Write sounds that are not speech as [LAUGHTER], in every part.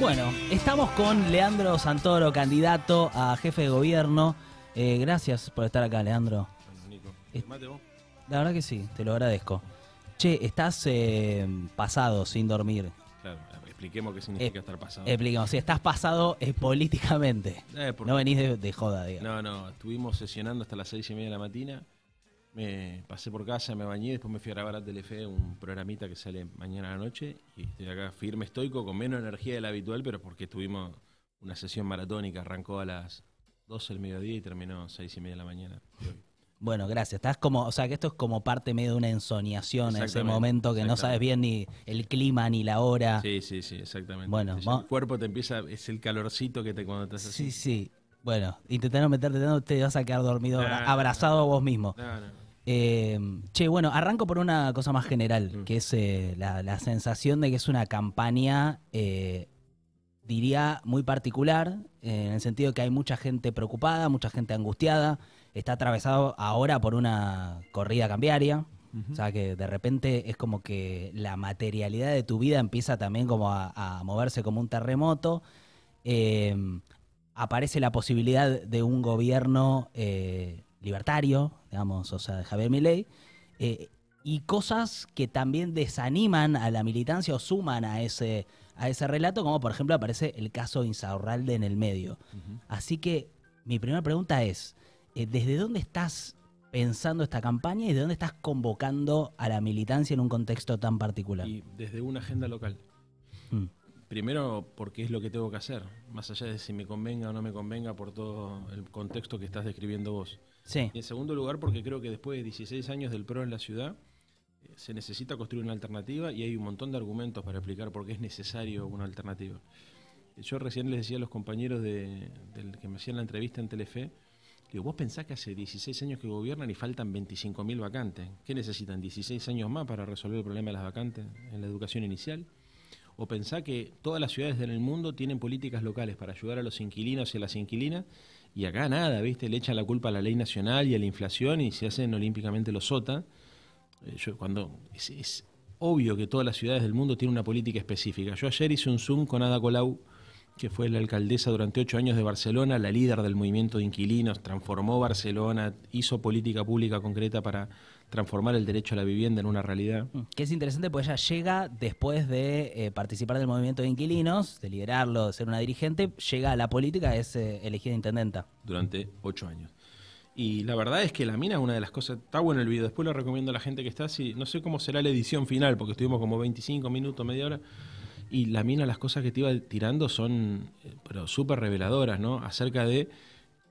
Bueno, estamos con Leandro Santoro, candidato a jefe de gobierno. Eh, gracias por estar acá, Leandro. Bueno, Nico, La verdad que sí, te lo agradezco. Che, estás eh, pasado, sin dormir. Claro, expliquemos qué significa eh, estar pasado. Expliquemos, si estás pasado es políticamente. no venís de, de, joda, digamos. No, no, estuvimos sesionando hasta las seis y media de la mañana me pasé por casa, me bañé, después me fui a grabar a Telefe un programita que sale mañana a la noche y estoy acá firme, estoico, con menos energía de la habitual, pero porque tuvimos una sesión maratónica, arrancó a las 12 del mediodía y terminó a 6 y media de la mañana. Bueno, gracias. Estás como, o sea, que esto es como parte medio de una ensoñación en ese momento que no sabes bien ni el clima ni la hora. Sí, sí, sí, exactamente. Bueno, el cuerpo te empieza, es el calorcito que te cuando así. Sí, sí. Bueno, intentando meterte, te vas a quedar dormido, abrazado a vos mismo. Em, che, bueno, arranco por una cosa más general, mm. que es eh, la, sensación de que es una campaña, eh, diría, muy particular, en el sentido que hay mucha gente preocupada, mucha gente angustiada, está atravesado ahora por una corrida cambiaria. O sea que de repente es como que la materialidad de tu vida empieza también como a, a moverse como un terremoto. Em, aparece la posibilidad de un gobierno eh, libertario, digamos, o sea, Javier Milei, eh, y cosas que también desaniman a la militancia o suman a ese, a ese relato, como por ejemplo aparece el caso de Insaurralde en el medio. Así que mi primera pregunta es, eh, ¿desde dónde estás pensando esta campaña y de dónde estás convocando a la militancia en un contexto tan particular? Y desde una agenda local. Mm. Primero, porque es lo que tengo que hacer, más allá de si me convenga o no me convenga por todo el contexto que estás describiendo vos en segundo lugar, porque creo que después de 16 años del PRO en la ciudad, eh, se necesita construir una alternativa y hay un montón de argumentos para explicar por qué es necesario una alternativa. Yo recién les decía a los compañeros de, que me hacían la entrevista en Telefe, digo, vos pensás que hace 16 años que gobiernan y faltan 25.000 vacantes. ¿Qué necesitan? ¿16 años más para resolver el problema de las vacantes en la educación inicial? o pensá que todas las ciudades del mundo tienen políticas locales para ayudar a los inquilinos y a las inquilinas y acá nada, ¿viste? Le echan la culpa a la ley nacional y a la inflación y se hacen olímpicamente los sota. Eh, cuando es, obvio que todas las ciudades del mundo tienen una política específica. Yo ayer hice un Zoom con Ada Colau, que fue la alcaldesa durante ocho años de Barcelona, la líder del movimiento de inquilinos, transformó Barcelona, hizo política pública concreta para transformar el derecho a la vivienda en una realidad. Mm. Que es interesante porque ella llega después de eh, participar del movimiento de inquilinos, de liderarlo, de ser una dirigente, llega a la política, es eh, elegida intendenta. Durante ocho años. Y la verdad es que la mina es una de las cosas. Está bueno el video. Después lo recomiendo a la gente que está. Si, no sé cómo será la edición final, porque estuvimos como 25 minutos, media hora. Y la mina, las cosas que te iba tirando son eh, súper reveladoras, ¿no? Acerca de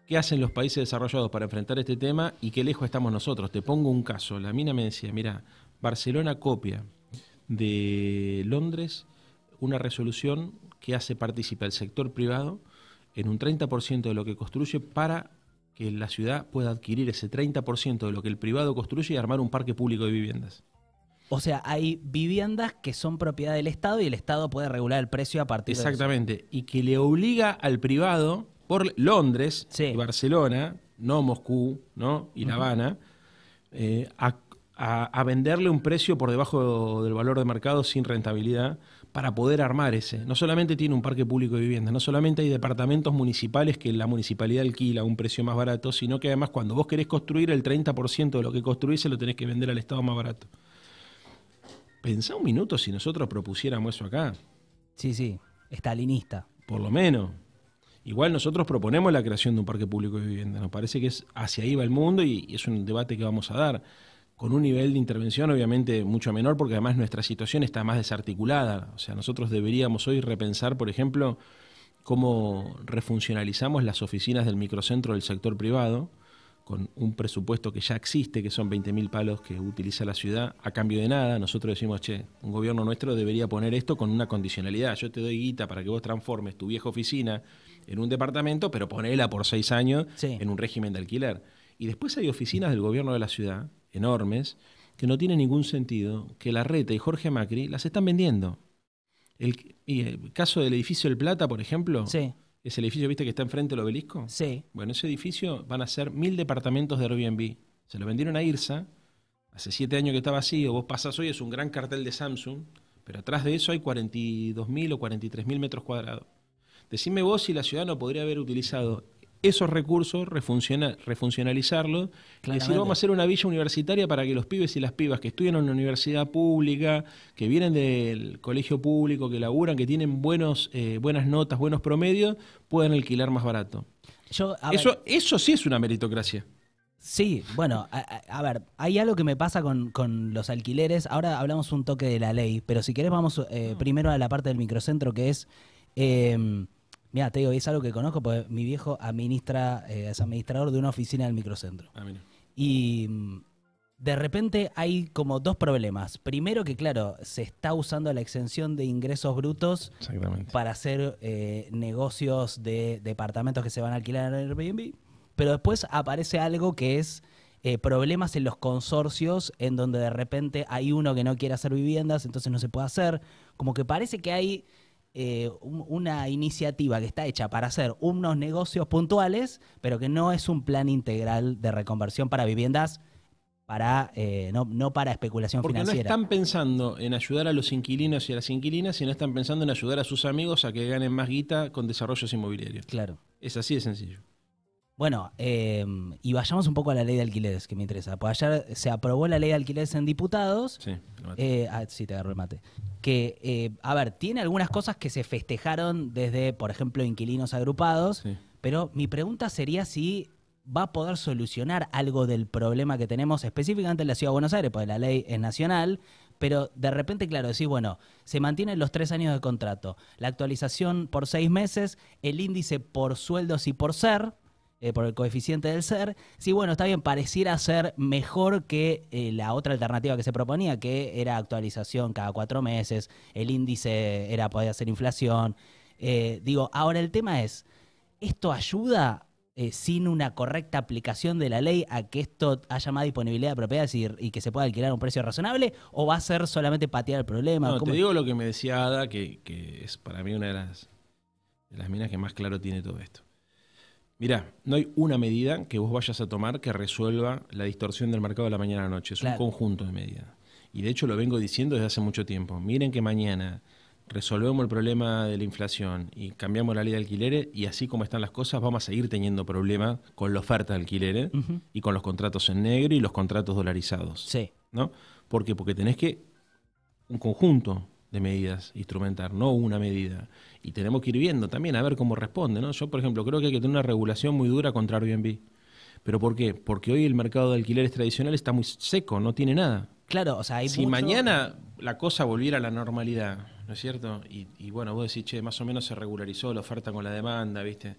¿Qué hacen los países desarrollados para enfrentar este tema y qué lejos estamos nosotros? Te pongo un caso. La mina me decía, mira, Barcelona copia de Londres una resolución que hace participar el sector privado en un 30% de lo que construye para que la ciudad pueda adquirir ese 30% de lo que el privado construye y armar un parque público de viviendas. O sea, hay viviendas que son propiedad del Estado y el Estado puede regular el precio a partir de Exactamente, y que le obliga al privado por Londres y Barcelona, no Moscú ¿no? y La Habana, eh, a, venderle un precio por debajo del valor de mercado sin rentabilidad para poder armar ese. No solamente tiene un parque público de viviendas, no solamente hay departamentos municipales que la municipalidad alquila a un precio más barato, sino que además cuando vos querés construir el 30% de lo que construís se lo tenés que vender al Estado más barato. Pensá un minuto si nosotros propusiéramos eso acá. Sí, sí, estalinista. Por lo menos. Igual nosotros proponemos la creación de un parque público de vivienda. Nos parece que es hacia ahí va el mundo y, es un debate que vamos a dar con un nivel de intervención obviamente mucho menor porque además nuestra situación está más desarticulada. O sea, nosotros deberíamos hoy repensar, por ejemplo, cómo refuncionalizamos las oficinas del microcentro del sector privado con un presupuesto que ya existe, que son 20.000 palos que utiliza la ciudad, a cambio de nada, nosotros decimos, che, un gobierno nuestro debería poner esto con una condicionalidad, yo te doy guita para que vos transformes tu vieja oficina en un departamento, pero ponela por seis años en un régimen de alquiler. Y después hay oficinas del gobierno de la ciudad, enormes, que no tienen ningún sentido, que la Reta y Jorge Macri las están vendiendo. y el caso del edificio El Plata, por ejemplo, es el edificio, ¿viste que está enfrente del obelisco? Bueno, ese edificio van a ser mil departamentos de Airbnb. Se lo vendieron a IRSA, hace siete años que estaba así, o vos pasás hoy, es un gran cartel de Samsung, pero atrás de eso hay 42.000 o 43.000 metros cuadrados. Decime vos si la ciudad no podría haber utilizado esos recursos, refunciona, refuncionalizarlos, y decir, vamos a hacer una villa universitaria para que los pibes y las pibas que estudian en una universidad pública, que vienen del colegio público, que laburan, que tienen buenos, eh, buenas notas, buenos promedios, puedan alquilar más barato. eso, eso sí es una meritocracia. Sí, bueno, a, ver, hay algo que me pasa con, los alquileres. Ahora hablamos un toque de la ley, pero si querés vamos eh, ah. primero a la parte del microcentro, que es Em, mira, te digo, es algo que conozco, porque mi viejo administra, eh, es administrador de una oficina del microcentro. Ah, y mm, de repente hay como dos problemas. Primero que, claro, se está usando la exención de ingresos brutos para hacer eh, negocios de departamentos que se van a alquilar en Airbnb. Pero después aparece algo que es eh, problemas en los consorcios, en donde de repente hay uno que no quiere hacer viviendas, entonces no se puede hacer. Como que parece que hay eh, una iniciativa que está hecha para hacer unos negocios puntuales, pero que no es un plan integral de reconversión para viviendas, para eh, no, para especulación financiera. No están pensando en ayudar a los inquilinos y a las inquilinas, sino están pensando en ayudar a sus amigos a que ganen más guita con desarrollos inmobiliarios. Claro. Es así de sencillo. Bueno, em, y vayamos un poco a la ley de alquileres, que me interesa. Pues ayer se aprobó la ley de alquileres en diputados. Sí, eh, ah, sí te agarro el mate. Que, eh, a ver, tiene algunas cosas que se festejaron desde, por ejemplo, inquilinos agrupados, pero mi pregunta sería si va a poder solucionar algo del problema que tenemos específicamente en la Ciudad de Buenos Aires, porque la ley es nacional, pero de repente, claro, decís, bueno, se mantienen los tres años de contrato, la actualización por seis meses, el índice por sueldos y por ser, eh, por el coeficiente del ser, sí, bueno, está bien, pareciera ser mejor que eh, la otra alternativa que se proponía, que era actualización cada cuatro meses, el índice era podía ser inflación. Eh, digo, ahora el tema es, ¿esto ayuda sin una correcta aplicación de la ley a que esto haya más disponibilidad de propiedades y, que se pueda alquilar a un precio razonable? ¿O va a ser solamente patear el problema? No, te digo lo que me decía Ada, que, es para mí una de las, de las minas que más claro tiene todo esto. Mirá, no hay una medida que vos vayas a tomar que resuelva la distorsión del mercado de la mañana a la noche. Es un conjunto de medidas. Y de hecho lo vengo diciendo desde hace mucho tiempo. Miren que mañana resolvemos el problema de la inflación y cambiamos la ley de alquileres y así como están las cosas vamos a seguir teniendo problemas con la oferta de alquileres y con los contratos en negro y los contratos dolarizados. Sí. ¿No? ¿Por qué? Porque tenés que un conjunto de medidas instrumentar, no una medida. Y tenemos que ir viendo también a ver cómo responde. ¿no? Yo, por ejemplo, creo que hay que tener una regulación muy dura contra Airbnb. ¿Pero por qué? Porque hoy el mercado de alquileres tradicional está muy seco, no tiene nada. Claro, o sea, hay Si mañana la cosa volviera a la normalidad, ¿no es cierto? Y, y bueno, vos decís, che, más o menos se regularizó la oferta con la demanda, ¿viste?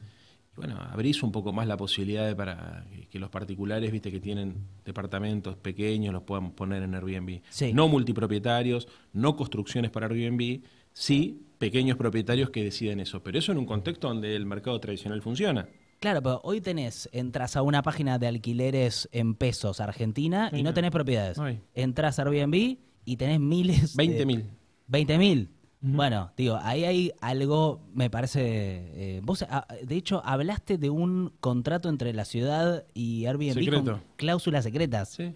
bueno, abrís un poco más la posibilidad de para que los particulares, viste, que tienen departamentos pequeños, los puedan poner en Airbnb. Sí. No multipropietarios, no construcciones para Airbnb, sí pequeños propietarios que deciden eso. Pero eso en un contexto donde el mercado tradicional funciona. Claro, pero hoy tenés, entras a una página de alquileres en pesos argentina y no tenés propiedades. Entrás Entras a Airbnb y tenés miles. Veinte mil. 20 mil. Bueno, digo, ahí hay algo, me parece. Eh, vos, ah, de hecho, hablaste de un contrato entre la ciudad y Airbnb con cláusulas secretas. Sí.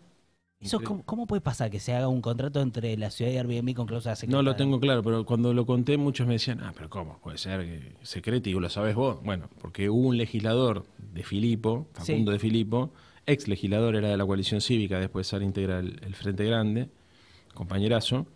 Eso, ¿cómo, puede pasar que se haga un contrato entre la ciudad y Airbnb con cláusulas secretas? No lo tengo claro, pero cuando lo conté, muchos me decían, ah, pero ¿cómo? Puede ser secreto y lo sabes vos. Bueno, porque hubo un legislador de Filipo, Facundo de Filipo, ex legislador, era de la coalición cívica, después de ser integral el Frente Grande, compañerazo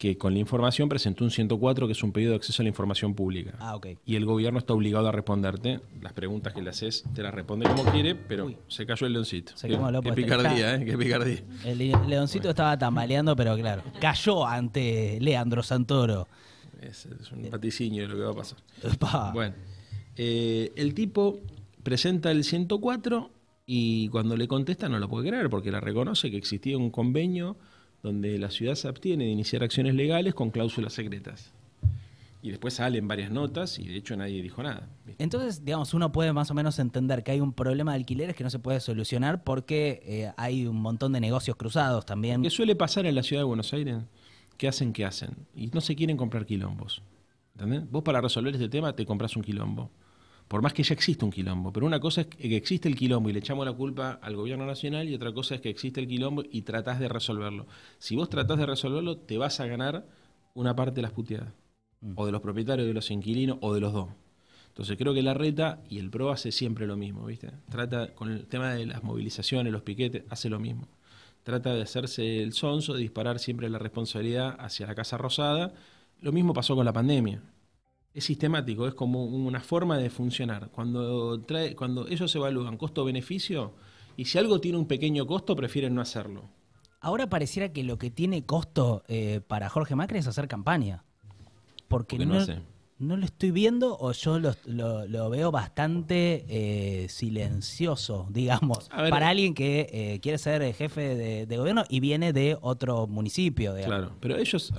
que con la información presentó un 104 que es un pedido de acceso a la información pública. Ah, ok. Y el gobierno está obligado a responderte. Las preguntas que le haces te las responde como quiere, pero se cayó el leoncito. Se qué, este, picardía, ¿eh? Qué picardía. El leoncito estaba tambaleando, pero claro, cayó ante Leandro Santoro. Es, un paticinio lo que va a pasar. Bueno, eh, el tipo presenta el 104 y cuando le contesta no lo puede creer porque la reconoce que existía un convenio donde la ciudad se abstiene de iniciar acciones legales con cláusulas secretas. Y después salen varias notas y de hecho nadie dijo nada. Entonces, digamos, uno puede más o menos entender que hay un problema de alquileres que no se puede solucionar porque eh, hay un montón de negocios cruzados también. qué suele pasar en la ciudad de Buenos Aires, qué hacen qué hacen y no se quieren comprar quilombos. ¿Entendés? Vos para resolver este tema te compras un quilombo por más que ya existe un quilombo, pero una cosa es que existe el quilombo y le echamos la culpa al gobierno nacional y otra cosa es que existe el quilombo y tratás de resolverlo. Si vos tratás de resolverlo, te vas a ganar una parte de las puteadas, mm. o de los propietarios, de los inquilinos, o de los dos. Entonces creo que la reta y el PRO hace siempre lo mismo, ¿viste? Trata con el tema de las movilizaciones, los piquetes, hace lo mismo. Trata de hacerse el sonso, de disparar siempre la responsabilidad hacia la Casa Rosada. Lo mismo pasó con la pandemia es sistemático, es como una forma de funcionar. Cuando, trae, cuando ellos evalúan costo-beneficio, y si algo tiene un pequeño costo, prefieren no hacerlo. Ahora pareciera que lo que tiene costo eh, para Jorge Macri es hacer campaña. Porque, no, lo estoy viendo o yo lo, veo bastante eh, silencioso, digamos, para alguien que eh, quiere ser jefe de, gobierno y viene de otro municipio. Claro, pero ellos,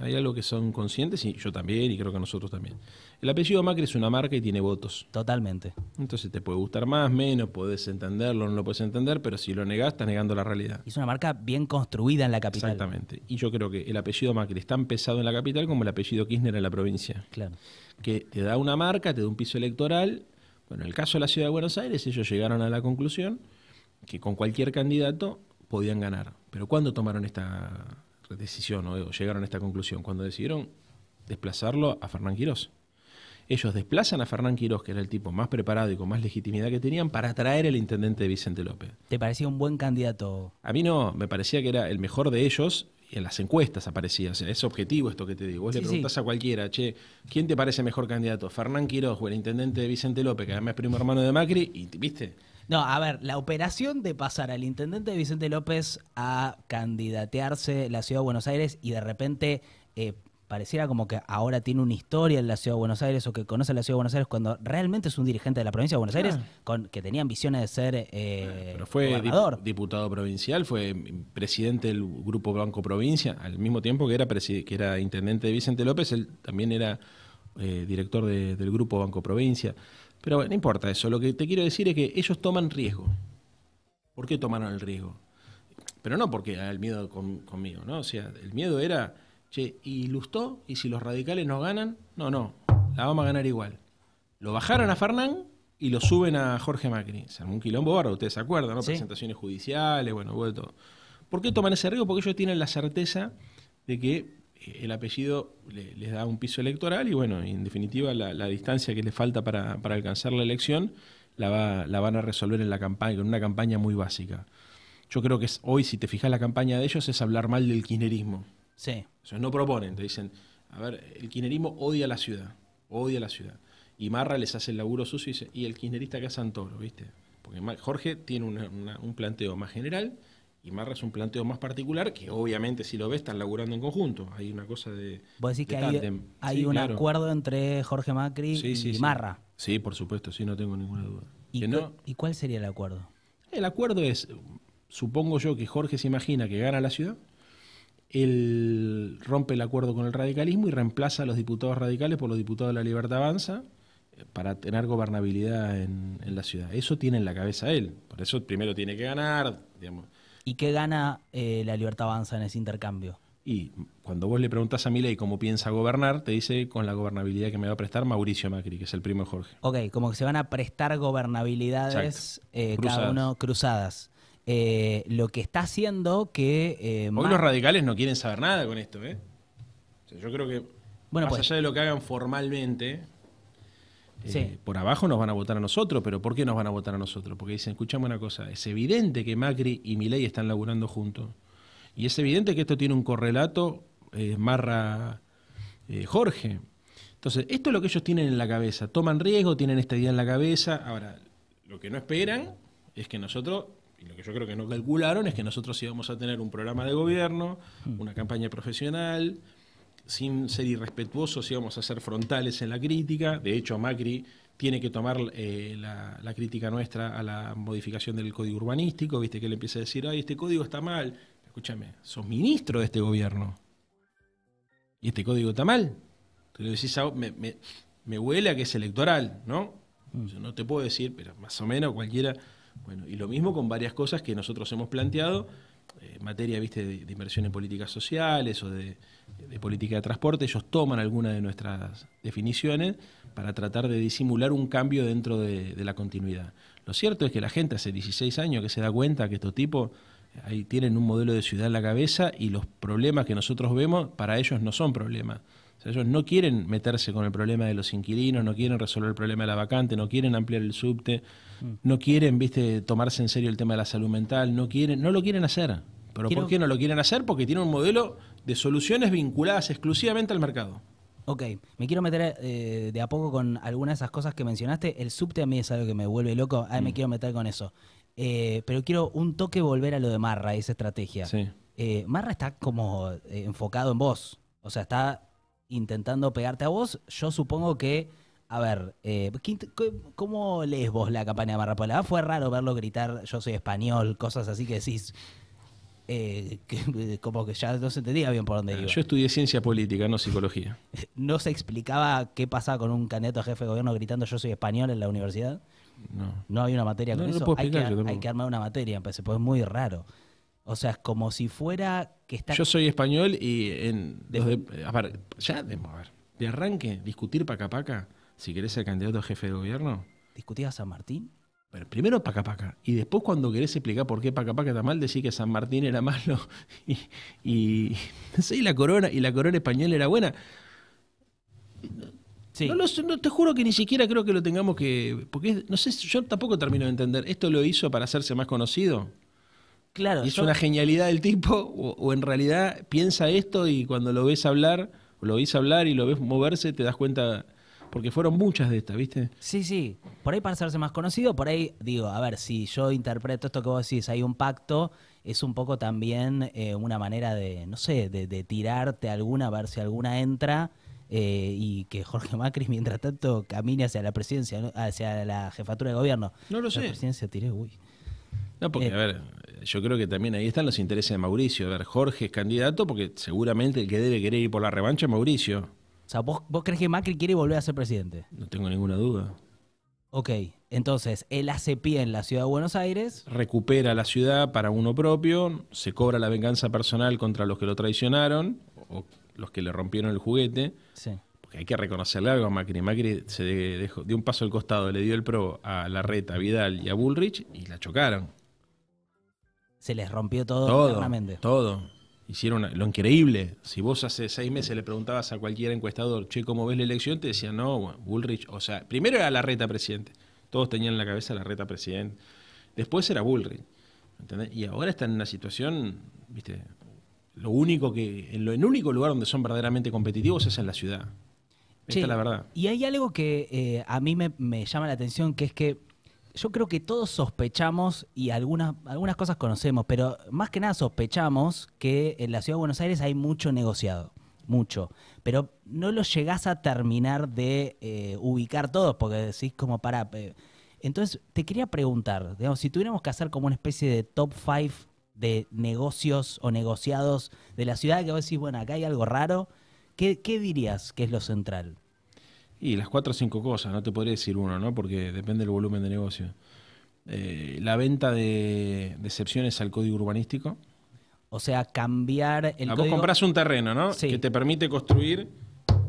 hay algo que son conscientes, y yo también, y creo que nosotros también. El apellido Macri es una marca y tiene votos. Totalmente. Entonces te puede gustar más, menos, puedes entenderlo, no lo puedes entender, pero si lo negás, estás negando la realidad. Es una marca bien construida en la capital. Exactamente. Y yo creo que el apellido Macri es tan pesado en la capital como el apellido Kirchner en la provincia. Claro. Que te da una marca, te da un piso electoral. Bueno, en el caso de la ciudad de Buenos Aires, ellos llegaron a la conclusión que con cualquier candidato podían ganar. Pero ¿cuándo tomaron esta decisión o llegaron a esta conclusión? Cuando decidieron desplazarlo a Fernán Quirós. Ellos desplazan a Fernán Quirós, que era el tipo más preparado y con más legitimidad que tenían, para traer al intendente de Vicente López. ¿Te parecía un buen candidato? A mí no, me parecía que era el mejor de ellos y en las encuestas aparecía. es objetivo esto que te digo. Vos le preguntás a cualquiera, che, ¿quién te parece mejor candidato? ¿Fernán Quirós o el intendente de Vicente López, que además es primo hermano de Macri? Y, ¿viste? No, a ver, la operación de pasar al intendente Vicente López a candidatearse la ciudad de Buenos Aires y de repente eh, pareciera como que ahora tiene una historia en la ciudad de Buenos Aires o que conoce la ciudad de Buenos Aires cuando realmente es un dirigente de la provincia de Buenos Aires con, que tenía ambiciones de ser eh, Pero fue diputado provincial, fue presidente del Grupo Banco Provincia, al mismo tiempo que era, que era intendente de Vicente López, él también era eh, director del Grupo Banco Provincia. Pero bueno, no importa eso. Lo que te quiero decir es que ellos toman riesgo. ¿Por qué tomaron el riesgo? Pero no porque el miedo conmigo, ¿no? O sea, el miedo era, che, y Lustó, y si los radicales no ganan, no, no, la vamos a ganar igual. Lo bajaron a Fernán y lo suben a Jorge Macri. O un quilombo barro, ustedes se acuerdan, ¿no? Presentaciones judiciales, bueno, bueno, todo. ¿Por qué toman ese riesgo? Porque ellos tienen la certeza de que el apellido les da un piso electoral y bueno, en definitiva la, distancia que le falta para, alcanzar la elección la, va, la van a resolver en la campaña, con una campaña muy básica. Yo creo que es, hoy, si te fijas la campaña de ellos, es hablar mal del kirchnerismo. Sí. O sea, no proponen, te dicen, a ver, el kirchnerismo odia la ciudad, odia la ciudad. Y Marra les hace el laburo sucio y dice, y el kirchnerista que hace Santoro, ¿viste? Porque Jorge tiene un planteo más general, y Marra es un planteo más particular que obviamente si lo ves están laburando en conjunto. Hay una cosa de... que hay, un acuerdo entre Jorge Macri y Marra. Sí. por supuesto, sí, no tengo ninguna duda. ¿Y, cuál sería el acuerdo? El acuerdo es, supongo yo que Jorge se imagina que gana la ciudad, él rompe el acuerdo con el radicalismo y reemplaza a los diputados radicales por los diputados de la Libertad Avanza, eh, para tener gobernabilidad en, en, la ciudad. Eso tiene en la cabeza él. Por eso primero tiene que ganar, digamos. ¿Y qué gana eh, la libertad avanza en ese intercambio? Y cuando vos le preguntás a Milei cómo piensa gobernar, te dice con la gobernabilidad que me va a prestar Mauricio Macri, que es el primo de Jorge. Ok, como que se van a prestar gobernabilidades eh, cada uno cruzadas. Eh, lo que está haciendo que... Hoy los radicales no quieren saber nada con esto, ¿eh? yo creo que bueno, más pues- allá de lo que hagan formalmente, eh, por abajo nos van a votar a nosotros, pero ¿por qué nos van a votar a nosotros? Porque dicen, escuchame una cosa, es evidente que Macri y Milei están laburando juntos. Y es evidente que esto tiene un correlato, eh, marra eh, Jorge. Entonces, esto es lo que ellos tienen en la cabeza. Toman riesgo, tienen esta idea en la cabeza. Ahora, lo que no esperan es que nosotros, y lo que yo creo que no calcularon, es que nosotros íbamos a tener un programa de gobierno, mm. una campaña profesional, sin ser irrespetuosos vamos a ser frontales en la crítica. De hecho, Macri tiene que tomar eh, la, crítica nuestra a la modificación del código urbanístico, viste que él empieza a decir, ay, este código está mal. Escúchame, sos ministro de este gobierno. ¿Y este código está mal? Tú le decís, me, me, huele a que es electoral, ¿no? Mm. no te puedo decir, pero más o menos cualquiera... Bueno, y lo mismo con varias cosas que nosotros hemos planteado eh, materia ¿viste, de, inversión en políticas sociales o de, política de transporte, ellos toman alguna de nuestras definiciones para tratar de disimular un cambio dentro de, la continuidad. Lo cierto es que la gente hace 16 años que se da cuenta que estos tipos eh, ahí tienen un modelo de ciudad en la cabeza y los problemas que nosotros vemos para ellos no son problemas. O sea, ellos no quieren meterse con el problema de los inquilinos, no quieren resolver el problema de la vacante, no quieren ampliar el subte, mm. no quieren, viste, tomarse en serio el tema de la salud mental, no quieren, no lo quieren hacer. ¿Pero por qué no lo quieren hacer? Porque tienen un modelo de soluciones vinculadas exclusivamente al mercado. Ok, me quiero meter eh, de a poco con algunas de esas cosas que mencionaste. El subte a mí es algo que me vuelve loco. Ah, me mm. quiero meter con eso. Eh, pero quiero un toque volver a lo de Marra, esa estrategia. Eh, Marra está como enfocado en vos. O sea, está intentando pegarte a vos, yo supongo que, a ver, eh, ¿cómo lees vos la campaña de Marrapola? Ah, fue raro verlo gritar yo soy español, cosas así que decís. Eh, [LAUGHS] eh como que ya no se entendía bien por dónde iba. Yo estudié ciencia política, no psicología. [LAUGHS] ¿No se explicaba qué pasaba con un candidato a jefe de gobierno gritando yo soy español en la universidad? No. No hay una materia con eso. puedo hay, que, hay, que, armar una materia, pues es muy raro. O sea, es como si fuera que está... Yo soy español y en... ya, de, a de arranque, discutir pacapaca. si querés ser candidato a jefe de gobierno. ¿Discutir a San Martín? Pero primero pacapaca Y después, cuando querés explicar por qué pacapaca está mal, decís que San Martín era malo [LAUGHS] y, y, [LAUGHS] sí, la corona, y la corona española era buena. No, no, te juro que ni siquiera creo que lo tengamos que. Porque no sé, yo tampoco termino de entender. ¿Esto lo hizo para hacerse más conocido? Claro. es una genialidad del tipo, o, en realidad piensa esto y cuando lo ves hablar, lo ves hablar y lo ves moverse, te das cuenta. Porque fueron muchas de estas, ¿viste? Sí, sí. Por ahí para hacerse más conocido, por ahí digo, a ver, si yo interpreto esto que vos decís, hay un pacto, es un poco también eh, una manera de, no sé, de, tirarte alguna, a ver si alguna entra. Eh, y que Jorge Macri, [LAUGHS] mientras tanto, camine hacia la presidencia, hacia la jefatura de gobierno. No lo sé. La presidencia tiré, uy. No, porque, eh, a ver, yo creo que también ahí están los intereses de Mauricio. A ver, Jorge es candidato porque seguramente el que debe querer ir por la revancha es Mauricio. O sea, ¿vos, ¿vos crees que Macri quiere volver a ser presidente? No tengo ninguna duda. Ok, entonces él hace pie en la ciudad de Buenos Aires. Recupera la ciudad para uno propio, se cobra la venganza personal contra los que lo traicionaron o los que le rompieron el juguete. Sí. Porque hay que reconocerle algo a Macri. Macri se dejó, dio un paso al costado, le dio el pro a Larreta, a Vidal y a Bullrich y la chocaron se les rompió todo, todo, todo. Hicieron lo increíble. Si vos hace seis meses le preguntabas a cualquier encuestador, che, ¿cómo ves la elección? Te decían, no, Bullrich. O sea, primero era la reta presidente. Todos tenían en la cabeza la reta presidente. Después era Bullrich. ¿entendés? Y ahora están en una situación, viste, lo único que, en lo, el único lugar donde son verdaderamente competitivos es en la ciudad. Esta es la verdad. Y hay algo que eh, a mí me, me llama la atención, que es que yo creo que todos sospechamos y algunas, algunas cosas conocemos, pero más que nada sospechamos que en la ciudad de Buenos Aires hay mucho negociado, mucho, pero no lo llegás a terminar de eh, ubicar todos porque decís como para... Entonces, te quería preguntar, digamos, si tuviéramos que hacer como una especie de top five de negocios o negociados de la ciudad, que vos decís, bueno, acá hay algo raro, ¿qué, qué dirías que es lo central? Y las cuatro o cinco cosas, no te podría decir uno, ¿no? Porque depende del volumen de negocio. Eh, la venta de, excepciones al código urbanístico. O sea, cambiar el ah, Vos compras un terreno, ¿no? Sí. Que te permite construir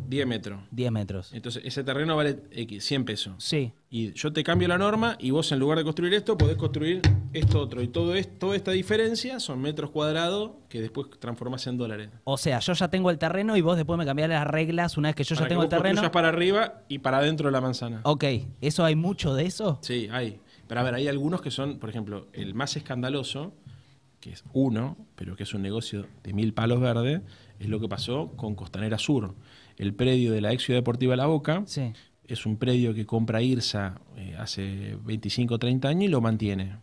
10 metros. 10 metros. Entonces, ese terreno vale X, 100 pesos. Sí. Y yo te cambio la norma y vos en lugar de construir esto, podés construir esto otro. Y todo esto, toda esta diferencia son metros cuadrados que después transformás en dólares. O sea, yo ya tengo el terreno y vos después me cambiás las reglas una vez que yo ya tengo el terreno. para arriba y para adentro de la manzana. Ok, ¿eso hay mucho de eso? Sí, hay. Pero a ver, hay algunos que son, por ejemplo, el más escandaloso, que es uno, pero que es un negocio de mil palos verdes, es lo que pasó con Costanera Sur el predio de la ex Ciudad Deportiva La Boca. Es un predio que compra IRSA eh, hace 25 o 30 años y lo mantiene.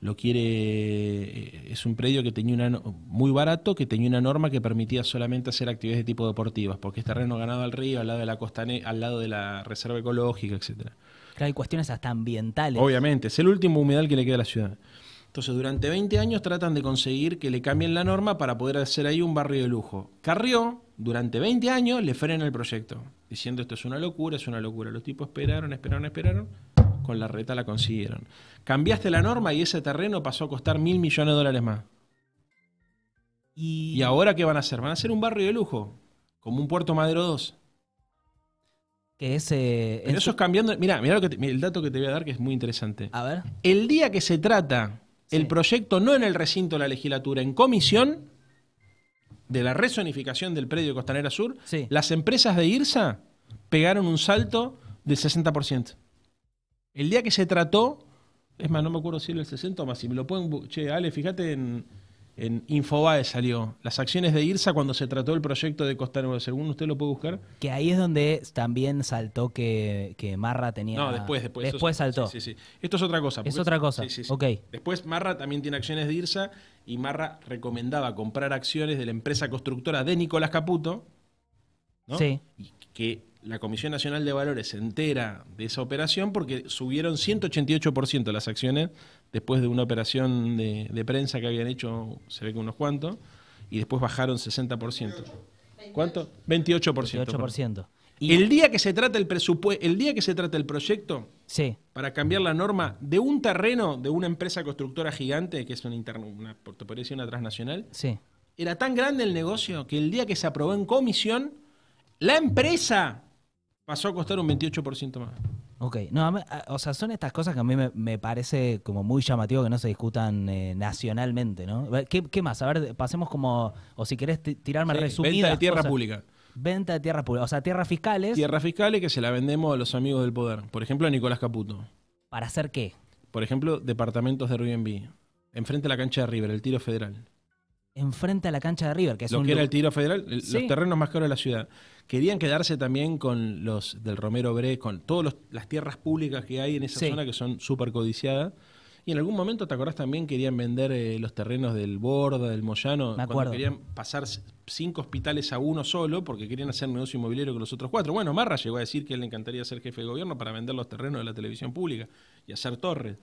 Lo quiere. Eh, es un predio que tenía una. muy barato, que tenía una norma que permitía solamente hacer actividades de tipo deportivas, porque es terreno ganado al río, al lado de la costa al lado de la reserva ecológica, etcétera. hay cuestiones hasta ambientales. Obviamente, es el último humedal que le queda a la ciudad. Entonces, durante 20 años tratan de conseguir que le cambien la norma para poder hacer ahí un barrio de lujo. Carrió, durante 20 años le frenan el proyecto, diciendo esto es una locura, es una locura. Los tipos esperaron, esperaron, esperaron, con la reta la consiguieron. Cambiaste la norma y ese terreno pasó a costar mil millones de dólares más. Y... ahora qué van a hacer? Van a hacer un barrio de lujo, como un Puerto Madero 2. Que eh, eso es cambiando. Mira, mira el dato que te voy a dar que es muy interesante. A ver. El día que se trata el proyecto no en el recinto de la legislatura, en comisión, de la rezonificación del predio Costanera Sur, las empresas de IRSA pegaron un salto del 60%. El día que se trató, es más, no me acuerdo si era el 60 o más, si me lo pueden... Che, Ale, fíjate en en Infobae salió, las acciones de IRSA cuando se trató el proyecto de Costa Nueva, según usted lo puede buscar. Que ahí es donde también saltó que, Marra tenía... No, después, después. Después saltó. Sí, sí, Esto es otra cosa. Es otra cosa, sí, sí, ok. Después Marra también tiene acciones de IRSA y Marra recomendaba comprar acciones de la empresa constructora de Nicolás Caputo, Sí. Y que la Comisión Nacional de Valores se entera de esa operación porque subieron 188% las acciones después de una operación de, prensa que habían hecho, se ve que unos cuantos, y después bajaron 60%. ¿Cuánto? 28%. 28%. el día que se trata el presupuesto, el día que se trata el proyecto, sí. para cambiar la norma de un terreno de una empresa constructora gigante, que es una interna, una, transnacional, sí. era tan grande el negocio que el día que se aprobó en comisión, la empresa Pasó a costar un 28% más. Ok, no, o sea, son estas cosas que a mí me, parece como muy llamativo que no se discutan eh, nacionalmente, ¿no? ¿Qué, más? A ver, pasemos como, o si querés tirarme sí, resumidas. Venta de tierra pública. Venta de tierra pública, o sea, tierras fiscales. Tierras fiscales que se la vendemos a los amigos del poder. Por ejemplo, a Nicolás Caputo. ¿Para hacer qué? Por ejemplo, departamentos de Airbnb. Enfrente a la cancha de River, el tiro federal. Enfrente a la cancha de River, que es Lo que era el tiro federal, los terrenos más caros de la ciudad querían quedarse también con los del Romero Bre, con todas las tierras públicas que hay en esa zona que son súper codiciadas. Y en algún momento, ¿te acordás también? Querían vender eh, los terrenos del Borda, del Moyano. Me acuerdo. querían pasar cinco hospitales a uno solo porque querían hacer negocio inmobiliario con los otros cuatro. Bueno, Marra llegó a decir que él le encantaría ser jefe de gobierno para vender los terrenos de la televisión pública y hacer torres.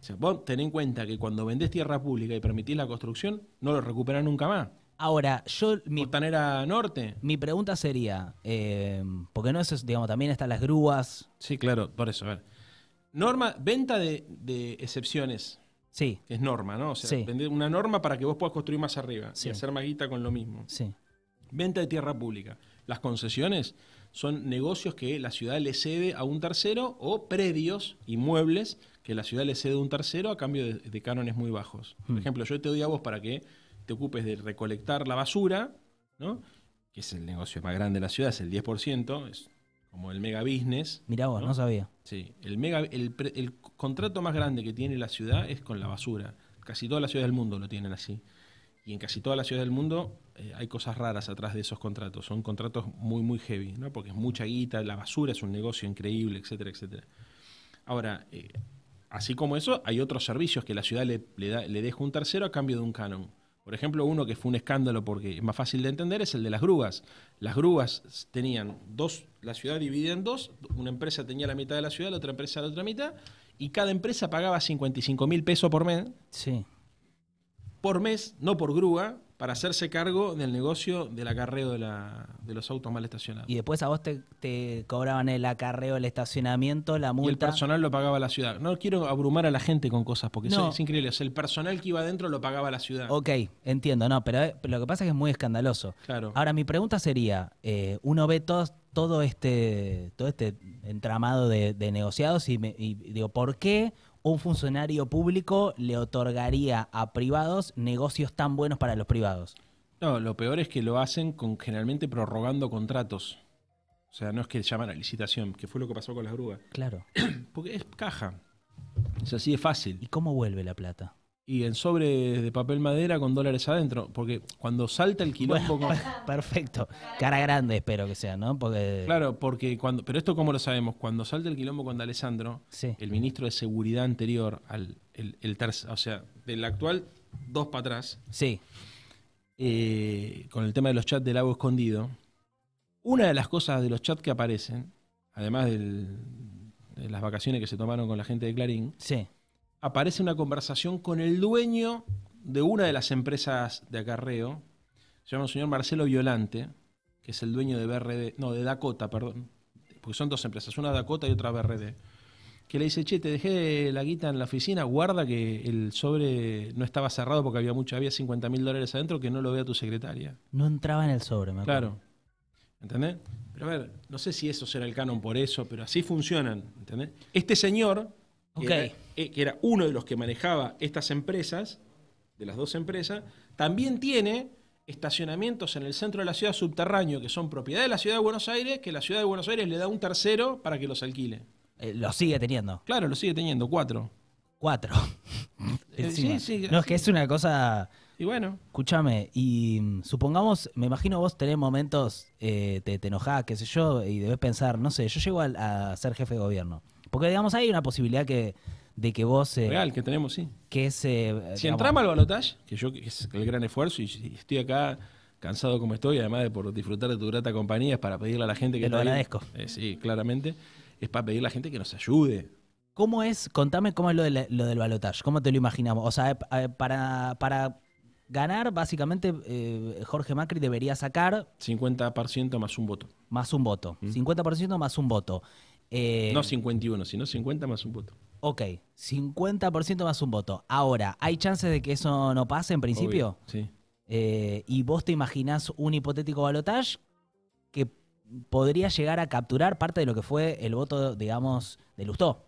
O sea, vos ten en cuenta que cuando vendés tierra pública y permitís la construcción, no lo recuperás nunca más. Ahora, yo. Mi, Norte. Mi pregunta sería. Eh, porque no es. Digamos, también están las grúas. Sí, claro, por eso. A ver. Norma, venta de, excepciones. Sí. es norma, ¿no? O sea, vender una norma para que vos puedas construir más arriba y hacer más con lo mismo. Sí. Venta de tierra pública. Las concesiones son negocios que la ciudad le cede a un tercero o predios, inmuebles, que la ciudad le cede a un tercero a cambio de, cánones muy bajos. Por mm. ejemplo, yo te doy a vos para que te ocupes de recolectar la basura, ¿no? que es el negocio más grande de la ciudad, es el 10%, es como el mega business. Mirá vos, no, sabía. Sí, el, mega, el, contrato más grande que tiene la ciudad es con la basura. Casi todas las ciudades del mundo lo tienen así. Y en casi todas las ciudades del mundo eh, hay cosas raras atrás de esos contratos. Son contratos muy, muy heavy, ¿no? porque es mucha guita, la basura es un negocio increíble, etcétera, etcétera. Ahora, eh, así como eso, hay otros servicios que la ciudad le, le, le deja un tercero a cambio de un canon. Por ejemplo, uno que fue un escándalo porque es más fácil de entender es el de las grúas. Las grúas tenían dos, la ciudad dividida en dos, una empresa tenía la mitad de la ciudad, la otra empresa la otra mitad, y cada empresa pagaba 55 mil pesos por mes. Sí. Por mes, no por grúa, para hacerse cargo del negocio del acarreo de, los autos mal estacionados. Y después a vos te, cobraban el acarreo, el estacionamiento, la multa. el personal lo pagaba la ciudad. No quiero abrumar a la gente con cosas porque son es increíble. el personal que iba adentro lo pagaba la ciudad. Ok, entiendo, no, pero, eh, lo que pasa es que es muy escandaloso. Claro. Ahora, mi pregunta sería: eh, uno ve todo este, todo este entramado de, negociados y, me, y, digo, ¿por qué un funcionario público le otorgaría a privados negocios tan buenos para los privados. No, lo peor es que lo hacen con generalmente prorrogando contratos. O sea, no es que llaman a licitación, que fue lo que pasó con las grúas. Claro. [CLEARS THROAT] Porque es caja. Es así de fácil. ¿Y cómo vuelve la plata? y en sobre de papel madera con dólares adentro, porque cuando salta el quilombo [LAUGHS] perfecto, cara grande espero que sea, ¿no? Porque Claro, porque cuando pero esto cómo lo sabemos, cuando salta el quilombo con D'Alessandro, Alessandro, el ministro de seguridad anterior al el, o sea, del actual dos para atrás. Sí. Eh, con el tema de los chats del lago escondido, una de las cosas de los chats que aparecen, además de las vacaciones que se tomaron con la gente de Clarín, sí aparece una conversación con el dueño de una de las empresas de acarreo, se llama el señor Marcelo Violante, que es el dueño de BRD, no, de Dakota, perdón, porque son dos empresas, una Dakota y otra BRD, que le dice, che, te dejé la guita en la oficina, guarda que el sobre no estaba cerrado porque había mucho, había 50 mil dólares adentro, que no lo vea tu secretaria. No entraba en el sobre, me acuerdo. Claro. ¿Entendés? Pero a ver, no sé si eso será el canon por eso, pero así funcionan, ¿entendés? Este señor eh, que, era, uno de los que manejaba estas empresas, de las dos empresas, también tiene estacionamientos en el centro de la ciudad subterráneo que son propiedad de la ciudad de Buenos Aires, que la ciudad de Buenos Aires le da un tercero para que los alquile. Eh, lo sigue teniendo. Claro, lo sigue teniendo, cuatro. Cuatro. [LAUGHS] Eh, sí, sí, no, es que es una cosa... Y bueno. Escúchame, y mm, supongamos, me imagino vos tenés momentos, te, enojás, qué sé yo, y debes pensar, no sé, yo llego a ser jefe de gobierno. Porque, digamos, hay una posibilidad de que vos. Eh, Real, que tenemos, sí. Que es, eh, si entramos al balotaje, que yo que es el gran esfuerzo, y, estoy acá cansado como estoy, además de por disfrutar de tu grata compañía, es para pedirle a la gente que. Te agradezco. Eh, sí, claramente. Es para pedirle a la gente que nos ayude. ¿Cómo es? Contame cómo es lo, lo del balotaje. ¿Cómo te lo imaginamos? O sea, para, para ganar, básicamente Jorge Macri debería sacar... 50% más un voto. Más un voto. 50% mm. más un voto. Eh, no 51, sino 50 más un voto. Ok, 50% más un voto. Ahora, ¿hay chances de que eso no pase en principio? sí. Eh, ¿Y vos te imaginás un hipotético balotage que podría llegar a capturar parte de lo que fue el voto, digamos, de Lustó?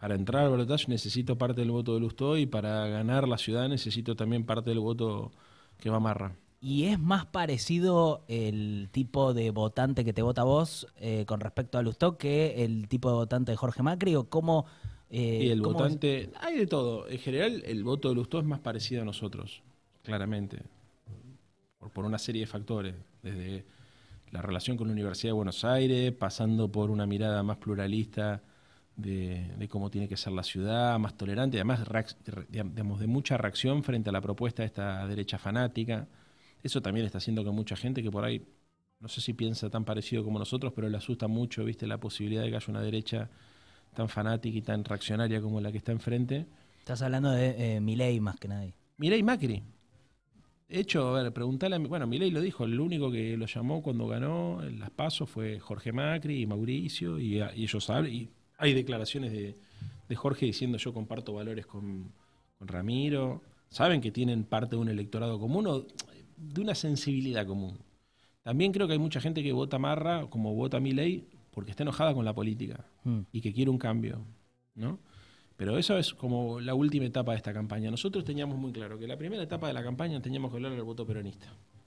Para entrar al balotage necesito parte del voto de Lustó y para ganar la ciudad necesito también parte del voto que va a Marra. ¿Y es más parecido el tipo de votante que te vota vos eh, con respecto a Lustó que el tipo de votante de Jorge Macri? ¿O cómo.? Eh, y el votante. Hay de todo. En general, el voto de Lustó es más parecido a nosotros, claramente. Por, una serie de factores. Desde la relación con la Universidad de Buenos Aires, pasando por una mirada más pluralista de, cómo tiene que ser la ciudad, más tolerante, además de mucha reacción frente a la propuesta de esta derecha fanática eso también está haciendo que mucha gente que por ahí, no sé si piensa tan parecido como nosotros, pero le asusta mucho, viste, la posibilidad de que haya una derecha tan fanática y tan reaccionaria como la que está enfrente. Estás hablando de eh, Milei más que nadie. Milei Macri. De hecho, a ver, preguntale a... Bueno, Milei lo dijo, el único que lo llamó cuando ganó en las pasos fue Jorge Macri y Mauricio, y, ah, ellos saben, y hay declaraciones de, Jorge diciendo yo comparto valores con, con Ramiro. Saben que tienen parte de un electorado común, o de una sensibilidad común. También creo que hay mucha gente que vota Marra, como vota mi ley, porque está enojada con la política mm. y que quiere un cambio, ¿no? Pero eso es como la última etapa de esta campaña. Nosotros teníamos muy claro que la primera etapa de la campaña teníamos que hablar del voto peronista,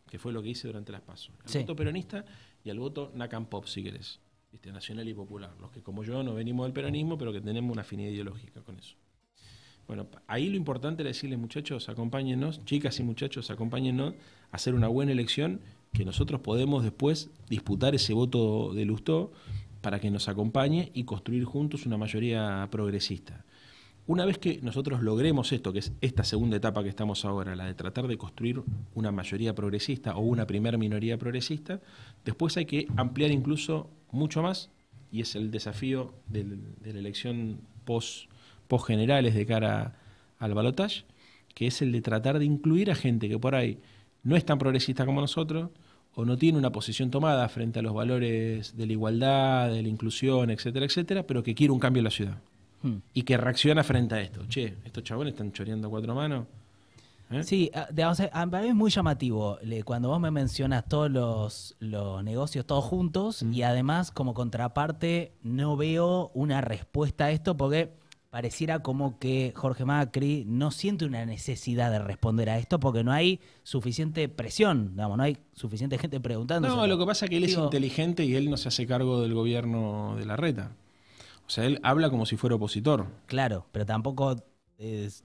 que fue lo que hice durante las pasos. El voto peronista y el voto Nakam Pop, si querés, nacional y popular. Los que como yo no venimos del peronismo, pero que tenemos una afinidad ideológica con eso. Bueno, ahí lo importante era decirle, muchachos, acompáñenos, chicas y muchachos, acompáñennos a hacer una buena elección, que nosotros podemos después disputar ese voto de Lustó para que nos acompañe y construir juntos una mayoría progresista. Una vez que nosotros logremos esto, que es esta segunda etapa que estamos ahora, la de tratar de construir una mayoría progresista o una primera minoría progresista, después hay que ampliar incluso mucho más, y es el desafío de la elección post posgenerales de cara al balotage, que es el de tratar de incluir a gente que por ahí no es tan progresista como nosotros o no tiene una posición tomada frente a los valores de la igualdad, de la inclusión, etcétera, etcétera, pero que quiere un cambio en la ciudad. Hmm. Y que reacciona frente a esto. Che, estos chabones están choreando a cuatro manos. ¿Eh? Sí, ah, a, mí es muy llamativo cuando vos me mencionas todos los, negocios todos juntos mm. y además como contraparte no veo una respuesta a esto porque pareciera como que Jorge Macri no siente una necesidad de responder a esto porque no hay suficiente presión, digamos, no hay suficiente gente preguntando. No, lo que pasa es que él es inteligente y él no se hace cargo del gobierno de la reta. O sea, él habla como si fuera opositor. Claro, pero tampoco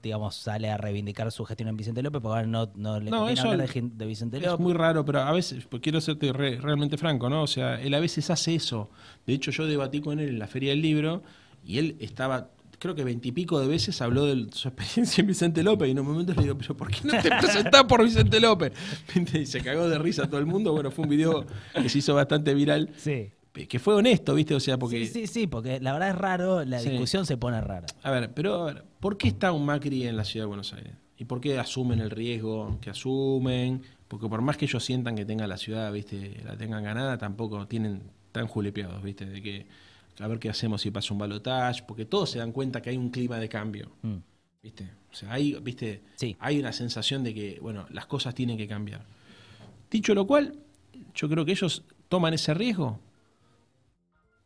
digamos, sale a reivindicar su gestión en Vicente López, porque no, no le no, eso hablar de, Vicente López. Es muy raro, pero a veces, pues, quiero serte realmente franco, ¿no? O sea, él a veces hace eso. De hecho, yo debatí con él en la Feria del Libro y él estaba creo que veintipico de veces habló de su experiencia en Vicente López y en un momento le digo, pero ¿por qué no te presentás por Vicente López? [LAUGHS] Y se cagó de risa todo el mundo. Bueno, fue un video que se hizo bastante viral. Sí. Eh, que fue honesto, ¿viste? O sea, porque. Sí, sí, sí porque la verdad es raro, la discusión se pone rara. A ver, pero ¿por qué está un Macri en la ciudad de Buenos Aires? ¿Y por qué asumen el riesgo que asumen? Porque por más que ellos sientan que tenga la ciudad, ¿viste? La tengan ganada, tampoco tienen tan julepeados, ¿viste? De que a ver qué hacemos si pasa un balotage, porque todos se dan cuenta que hay un clima de cambio. Mm. ¿Viste? O sea, hay, ¿viste? hay una sensación de que, bueno, las cosas tienen que cambiar. Dicho lo cual, yo creo que ellos toman ese riesgo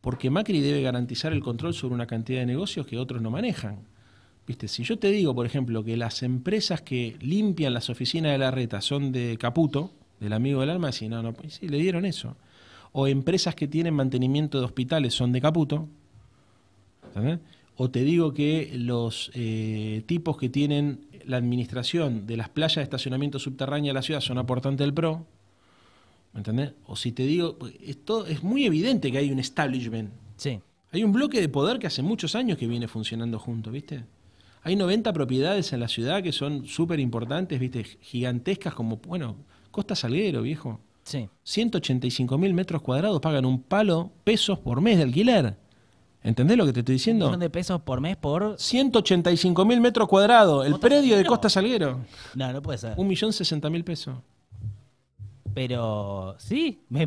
porque Macri debe garantizar el control sobre una cantidad de negocios que otros no manejan. ¿Viste? Si yo te digo, por ejemplo, que las empresas que limpian las oficinas de la reta son de Caputo, del amigo del alma, si no, no, sí, le dieron eso o empresas que tienen mantenimiento de hospitales son de Caputo, o te digo que los eh, tipos que tienen la administración de las playas de estacionamiento subterráneo de la ciudad son aportantes del PRO, O si te digo, esto es muy evidente que hay un establishment. Hay un bloque de poder que hace muchos años que viene funcionando junto, ¿viste? Hay 90 propiedades en la ciudad que son súper importantes, ¿viste? Gigantescas como, bueno, Costa Salguero, viejo. Sí. 185 mil metros cuadrados pagan un palo pesos por mes de alquiler. ¿Entendés lo que te estoy diciendo? Un millón de pesos por mes por... 185.000 mil metros cuadrados, el predio de Costa Salguero. No, no puede ser. Un millón sesenta mil pesos. Pero sí, me,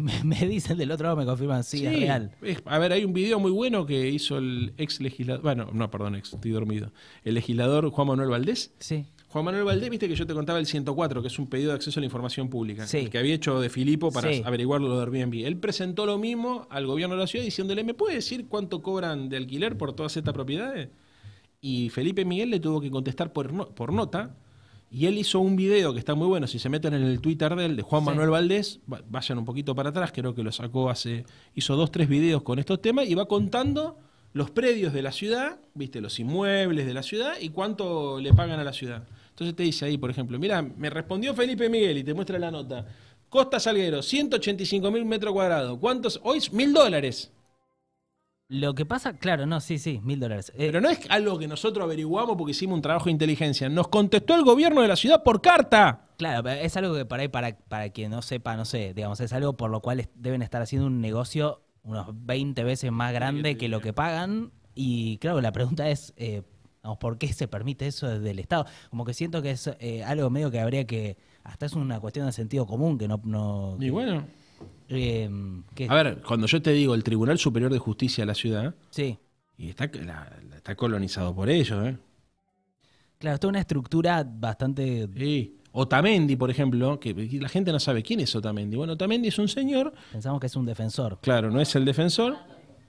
dicen del otro lado, me confirman, sí, es real. a ver, hay un video muy bueno que hizo el ex legislador, bueno, no, perdón, estoy dormido. El legislador Juan Manuel Valdés, Sí. Juan Manuel Valdés, viste que yo te contaba el 104, que es un pedido de acceso a la información pública, que había hecho de Filipo para averiguarlo averiguar lo de Airbnb. Él presentó lo mismo al gobierno de la ciudad diciéndole, ¿me puede decir cuánto cobran de alquiler por todas estas propiedades? Y Felipe Miguel le tuvo que contestar por, nota. Y él hizo un video que está muy bueno. Si se meten en el Twitter de él, de Juan Manuel Valdés, vayan un poquito para atrás, creo que lo sacó hace. hizo dos, tres videos con estos temas y va contando los predios de la ciudad, viste, los inmuebles de la ciudad y cuánto le pagan a la ciudad. Entonces te dice ahí, por ejemplo, mira, me respondió Felipe Miguel y te muestra la nota. Costa Salguero, 185 mil metros cuadrados. ¿Cuántos? Hoy mil dólares. Lo que pasa, claro, no, sí, sí, mil dólares. Eh, pero no es algo que nosotros averiguamos porque hicimos un trabajo de inteligencia. Nos contestó el gobierno de la ciudad por carta. Claro, es algo que para, para, para quien no sepa, no sé, digamos, es algo por lo cual deben estar haciendo un negocio unos 20 veces más grande que lo que pagan. Y claro, la pregunta es, eh, ¿Por qué se permite eso desde el Estado? Como que siento que es eh, algo medio que habría que. Hasta es una cuestión de sentido común que no. no y bueno. Em, a ver, cuando yo te digo el Tribunal Superior de Justicia de la ciudad. Sí. Y está, está colonizado por ellos, ¿eh? Claro, está una estructura bastante. Sí. Otamendi, por ejemplo, que la gente no sabe quién es Otamendi. Bueno, Otamendi es un señor. Pensamos que es un defensor. Claro, no es el defensor.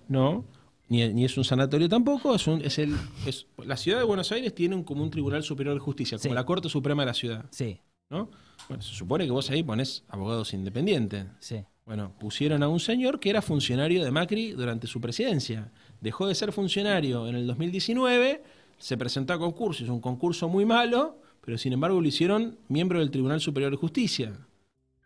No ni, es un sanatorio tampoco, es, un, es el, la ciudad de Buenos Aires tiene un, como un tribunal superior de justicia, como la Corte Suprema de la ciudad. Sí. ¿no? Bueno, se supone que vos ahí ponés abogados independientes. Sí. Bueno, pusieron a un señor que era funcionario de Macri durante su presidencia. Dejó de ser funcionario en el 2019, se presentó a concurso, es un concurso muy malo, pero sin embargo lo hicieron miembro del Tribunal Superior de Justicia.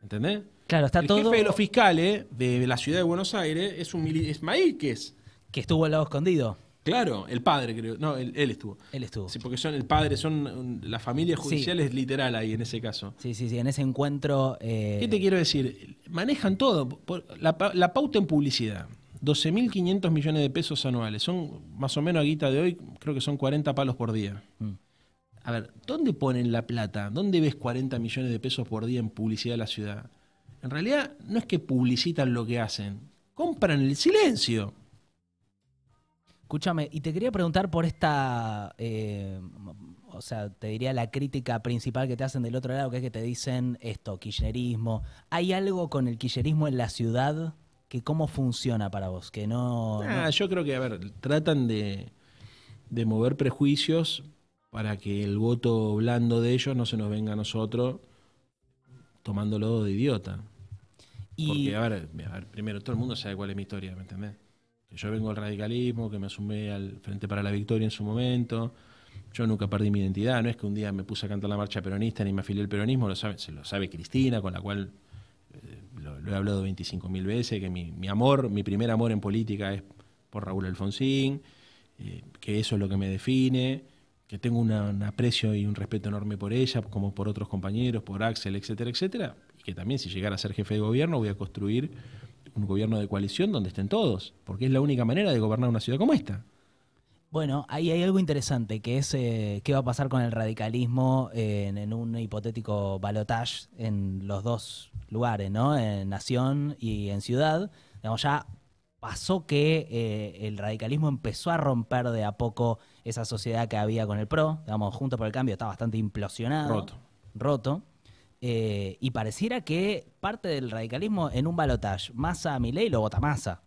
¿Entendés? Claro, está todo. El jefe de los fiscales de, la ciudad de Buenos Aires es un es Maíquez que estuvo al lado escondido. Claro, el padre creo. No, él, estuvo. Él estuvo. Sí, porque son el padre, son la familia judicial es literal ahí en ese caso. Sí, sí, sí, en ese encuentro... Eh, ¿Qué te quiero decir? Manejan todo. la, pauta en publicidad. 12.500 millones de pesos anuales. Son más o menos a guita de hoy, creo que son 40 palos por día. Mm. A ver, ¿dónde ponen la plata? ¿Dónde ves 40 millones de pesos por día en publicidad de la ciudad? En realidad no es que publicitan lo que hacen, compran el silencio. Escúchame, y te quería preguntar por esta, eh, o sea, te diría la crítica principal que te hacen del otro lado, que es que te dicen esto, kirchnerismo. ¿Hay algo con el kirchnerismo en la ciudad que cómo funciona para vos? Que no, ah, Yo creo que, a ver, tratan de, mover prejuicios para que el voto blando de ellos no se nos venga a nosotros tomándolo de idiota. Y... Porque, a ver, a ver, primero, todo el mundo sabe cuál es mi historia, ¿me entendés? yo vengo del radicalismo, que me asumí al Frente para la Victoria en su momento. Yo nunca perdí mi identidad, no es que un día me puse a cantar la marcha peronista ni me afilié al peronismo, lo sabe, se lo sabe Cristina, con la cual eh, lo, he hablado 25.000 veces, que mi, amor, mi primer amor en política es por Raúl Alfonsín, eh, que eso es lo que me define, que tengo un aprecio y un respeto enorme por ella, como por otros compañeros, por Axel, etcétera, etcétera, y que también si llegara a ser jefe de gobierno voy a construir un gobierno de coalición donde estén todos, porque es la única manera de gobernar una ciudad como esta. Bueno, ahí hay algo interesante, que es eh, qué va a pasar con el radicalismo eh, en, un hipotético balotage en los dos lugares, ¿no? En Nación y en Ciudad. ya pasó que eh, el radicalismo empezó a romper de a poco esa sociedad que había con el PRO. Digamos, Junto por el Cambio está bastante implosionado. Roto. Roto. Eh, y pareciera que parte del radicalismo en un balotaje, Massa a Milei lo vota Massa.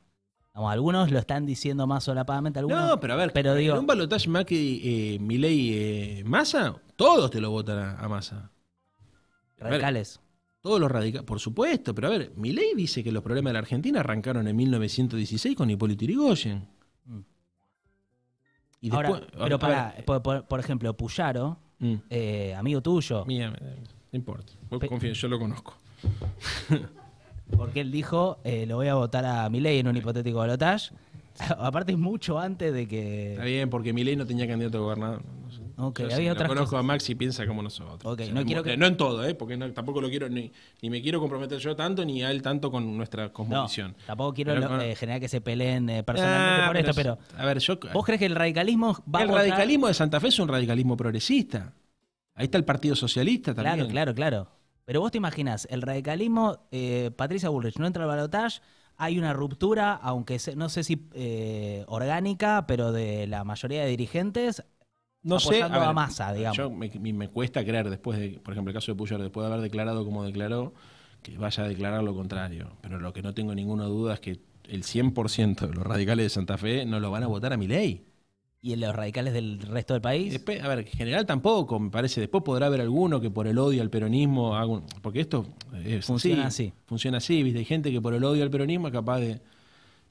algunos lo están diciendo más solapadamente. Algunos, no, pero a ver, digo, en un balotaje más eh, Milei, eh, Massa, todos te lo votan a, Massa. Radicales. todos los radicales, por supuesto, pero a ver, Milei dice que los problemas de la Argentina arrancaron en 1916 con Hipólito Yrigoyen. pero por, ejemplo, Puyaro, mm. eh, amigo tuyo, mía, no importa. Vos yo lo conozco. [LAUGHS] Porque él dijo, eh, lo voy a votar a Milei en un hipotético balotage. [LAUGHS] Aparte es mucho antes de que... Está bien, porque Milei no tenía candidato a gobernador. No conozco a Max y piensa como nosotros. no, en todo, ¿eh? porque tampoco lo quiero, ni, me quiero comprometer yo tanto, ni a él tanto con nuestra cosmovisión. tampoco quiero eh, generar que se peleen ah, personalmente por esto, pero... A ver, ¿Vos crees que el radicalismo va El a radicalismo de Santa Fe es un radicalismo progresista. Ahí está el Partido Socialista también. Claro, claro, claro. Pero vos te imaginas, el radicalismo, eh, Patricia Bullrich no entra al balotaje, hay una ruptura, aunque no sé si eh, orgánica, pero de la mayoría de dirigentes. No sé, a, masa, digamos. Yo me, me, cuesta creer después de, por ejemplo, el caso de Puyol, después de haber declarado como declaró, que vaya a declarar lo contrario. Pero lo que no tengo ninguna duda es que el 100% de los radicales de Santa Fe no lo van a votar a mi ley y en los radicales del resto del país. a ver, en general tampoco, me parece. Después podrá haber alguno que por el odio al peronismo, haga porque esto funciona así, Funciona así, ¿viste? Hay gente que por el odio al peronismo es capaz de...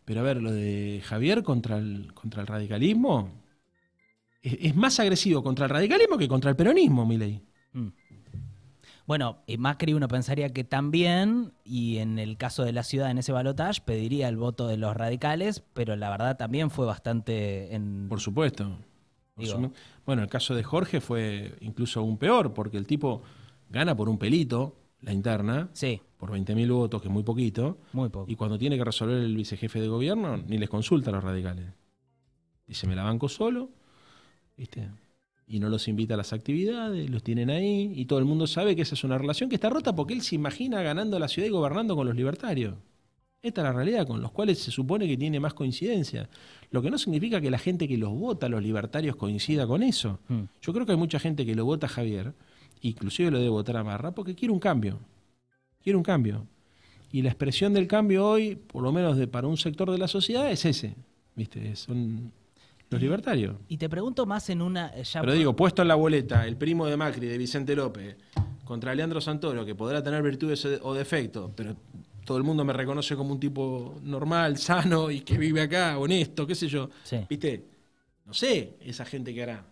Pero a ver, lo de Javier contra el, contra el radicalismo es, más agresivo contra el radicalismo que contra el peronismo, mi ley. Mm. Bueno, Macri uno pensaría que también, y en el caso de la ciudad, en ese balotaje, pediría el voto de los radicales, pero la verdad también fue bastante en... Por supuesto. bueno, el caso de Jorge fue incluso aún peor, porque el tipo gana por un pelito la interna, sí. por 20.000 votos, que es muy poquito. Y cuando tiene que resolver el vicejefe de gobierno, ni les consulta a los radicales. Dice, me la banco solo. ¿Viste? y no los invita a las actividades, los tienen ahí y todo el mundo sabe que esa es una relación que está rota porque él se imagina ganando la ciudad y gobernando con los libertarios. Esta es la realidad con los cuales se supone que tiene más coincidencia. Lo que no significa que la gente que los vota, los libertarios, coincida con eso. Hmm. Yo creo que hay mucha gente que lo vota Javier, inclusive lo debe votar a Marra, porque quiere un cambio. Quiere un cambio. Y la expresión del cambio hoy, por lo menos para un sector de la sociedad, es ese. ¿Viste? Son los libertarios. Y te pregunto más en una. Eh, ya Pero digo, puesto en la boleta el primo de Macri, de Vicente López, contra Leandro Santoro, que podrá tener virtudes o defectos, pero todo el mundo me reconoce como un tipo normal, sano y que vive acá, honesto, qué sé yo. ¿Viste? No sé esa gente que hará.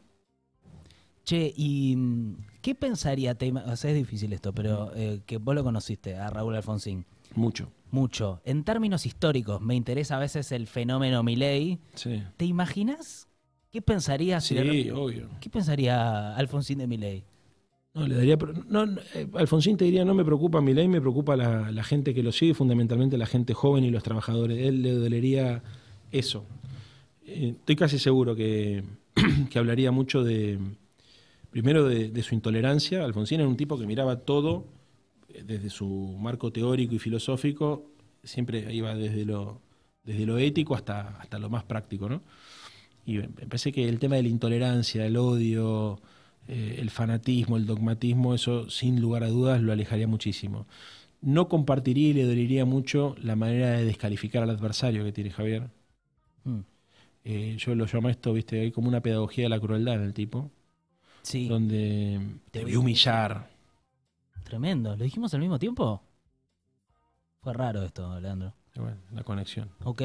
Che, ¿y mm, qué pensaría? o sea, es difícil esto, pero eh, que vos lo conociste a Raúl Alfonsín. Mucho mucho. En términos históricos, me interesa a veces el fenómeno Milei. ¿Te imaginas qué pensaría ¿Qué pensaría Alfonsín de Milei? No, le daría. Eh, Alfonsín te diría: no me preocupa Milei, me preocupa la, gente que lo sigue, fundamentalmente la gente joven y los trabajadores. Él le dolería eso. Eh, estoy casi seguro [CLEARS THROAT] que, hablaría mucho de. Primero de, de, su intolerancia. Alfonsín era un tipo que miraba todo desde su marco teórico y filosófico, siempre iba desde lo, desde lo ético hasta, hasta lo más práctico, Y pensé que el tema de la intolerancia, el odio, eh, el fanatismo, el dogmatismo, eso sin lugar a dudas lo alejaría muchísimo. No compartiría y le dolería mucho la manera de descalificar al adversario que tiene Javier. Mm. Eh, yo lo llamo esto, viste, hay como una pedagogía de la crueldad en el tipo. Sí. Donde te voy humillar. Tremendo. ¿Lo dijimos al mismo tiempo? Fue raro esto, Leandro. la conexión. Ok.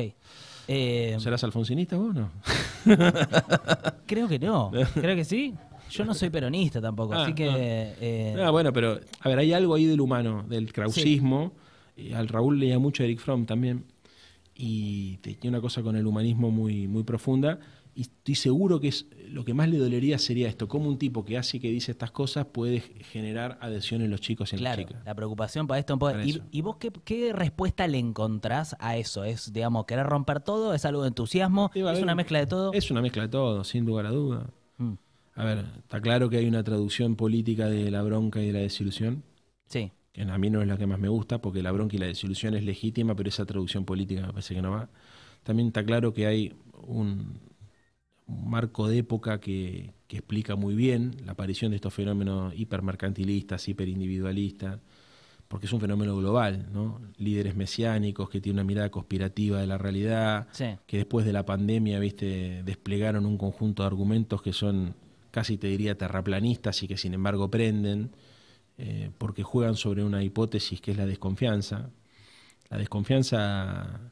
Eh, ¿Serás alfonsinista vos o no? [LAUGHS] creo que no. Creo que sí. Yo no soy peronista tampoco, así ah, que... Eh, ah, bueno, pero a ver, hay algo ahí del humano, del krausismo. Al Raúl leía mucho Eric Fromm también. Y tenía una cosa con el humanismo muy, muy profunda y estoy seguro que es, lo que más le dolería sería esto, cómo un tipo que hace y que dice estas cosas puede generar adhesión en los chicos y en claro, las chicas. La preocupación para esto. Pues, ¿Y, ¿Y, vos qué, respuesta le encontrás a eso? ¿Es, digamos, querer romper todo? ¿Es algo de entusiasmo? ¿Es una mezcla de todo? Es una mezcla de todo, sin lugar a duda. Mm. A ver, está claro que hay una traducción política de la bronca y de la desilusión. Sí. Que a mí no es la que más me gusta, porque la bronca y la desilusión es legítima, pero esa traducción política me parece que no va. También está claro que hay un, marco de época que, explica muy bien la aparición de estos fenómenos hipermercantilistas, hiperindividualistas, porque es un fenómeno global, ¿no? Líderes mesiánicos que tienen una mirada conspirativa de la realidad, que después de la pandemia, viste, desplegaron un conjunto de argumentos que son casi te diría terraplanistas y que sin embargo prenden, eh, porque juegan sobre una hipótesis que es la desconfianza. La desconfianza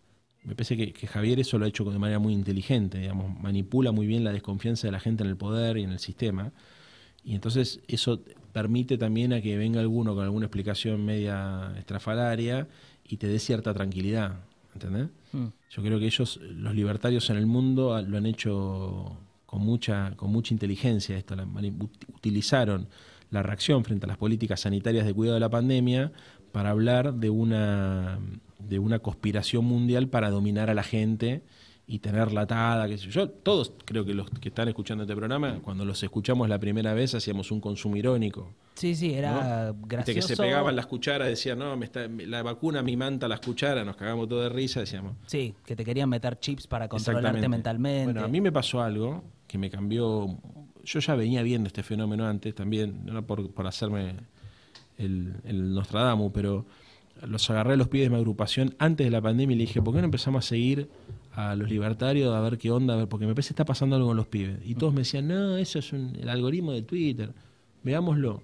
me parece que, Javier eso lo ha hecho de manera muy inteligente, digamos, manipula muy bien la desconfianza de la gente en el poder y en el sistema. Y entonces eso permite también a que venga alguno con alguna explicación media estrafalaria y te dé cierta tranquilidad, ¿entendés? Mm. Yo creo que ellos, los libertarios en el mundo, ah, lo han hecho con mucha, con mucha inteligencia esto, utilizaron la reacción frente a las políticas sanitarias de cuidado de la pandemia para hablar de una de una conspiración mundial para dominar a la gente y tenerla atada, qué sé yo. Todos creo que los que están escuchando este programa, cuando los escuchamos la primera vez hacíamos un consumo irónico. Sí, sí, era gracioso. que se pegaban las cucharas, decían, no, me está, la vacuna me manta las cucharas, nos cagamos todo de risa, decíamos. Sí, que te querían meter chips para controlarte mentalmente. Bueno, a mí me pasó algo que me cambió, yo ya venía viendo este fenómeno antes también, no por, por hacerme el, el Nostradamus, pero los agarré a los pibes de mi agrupación antes de la pandemia y le dije, ¿por qué no empezamos a seguir a los libertarios a ver qué onda? porque me parece que está pasando algo con los pibes. Y todos me decían, no, eso es el algoritmo de Twitter, veámoslo.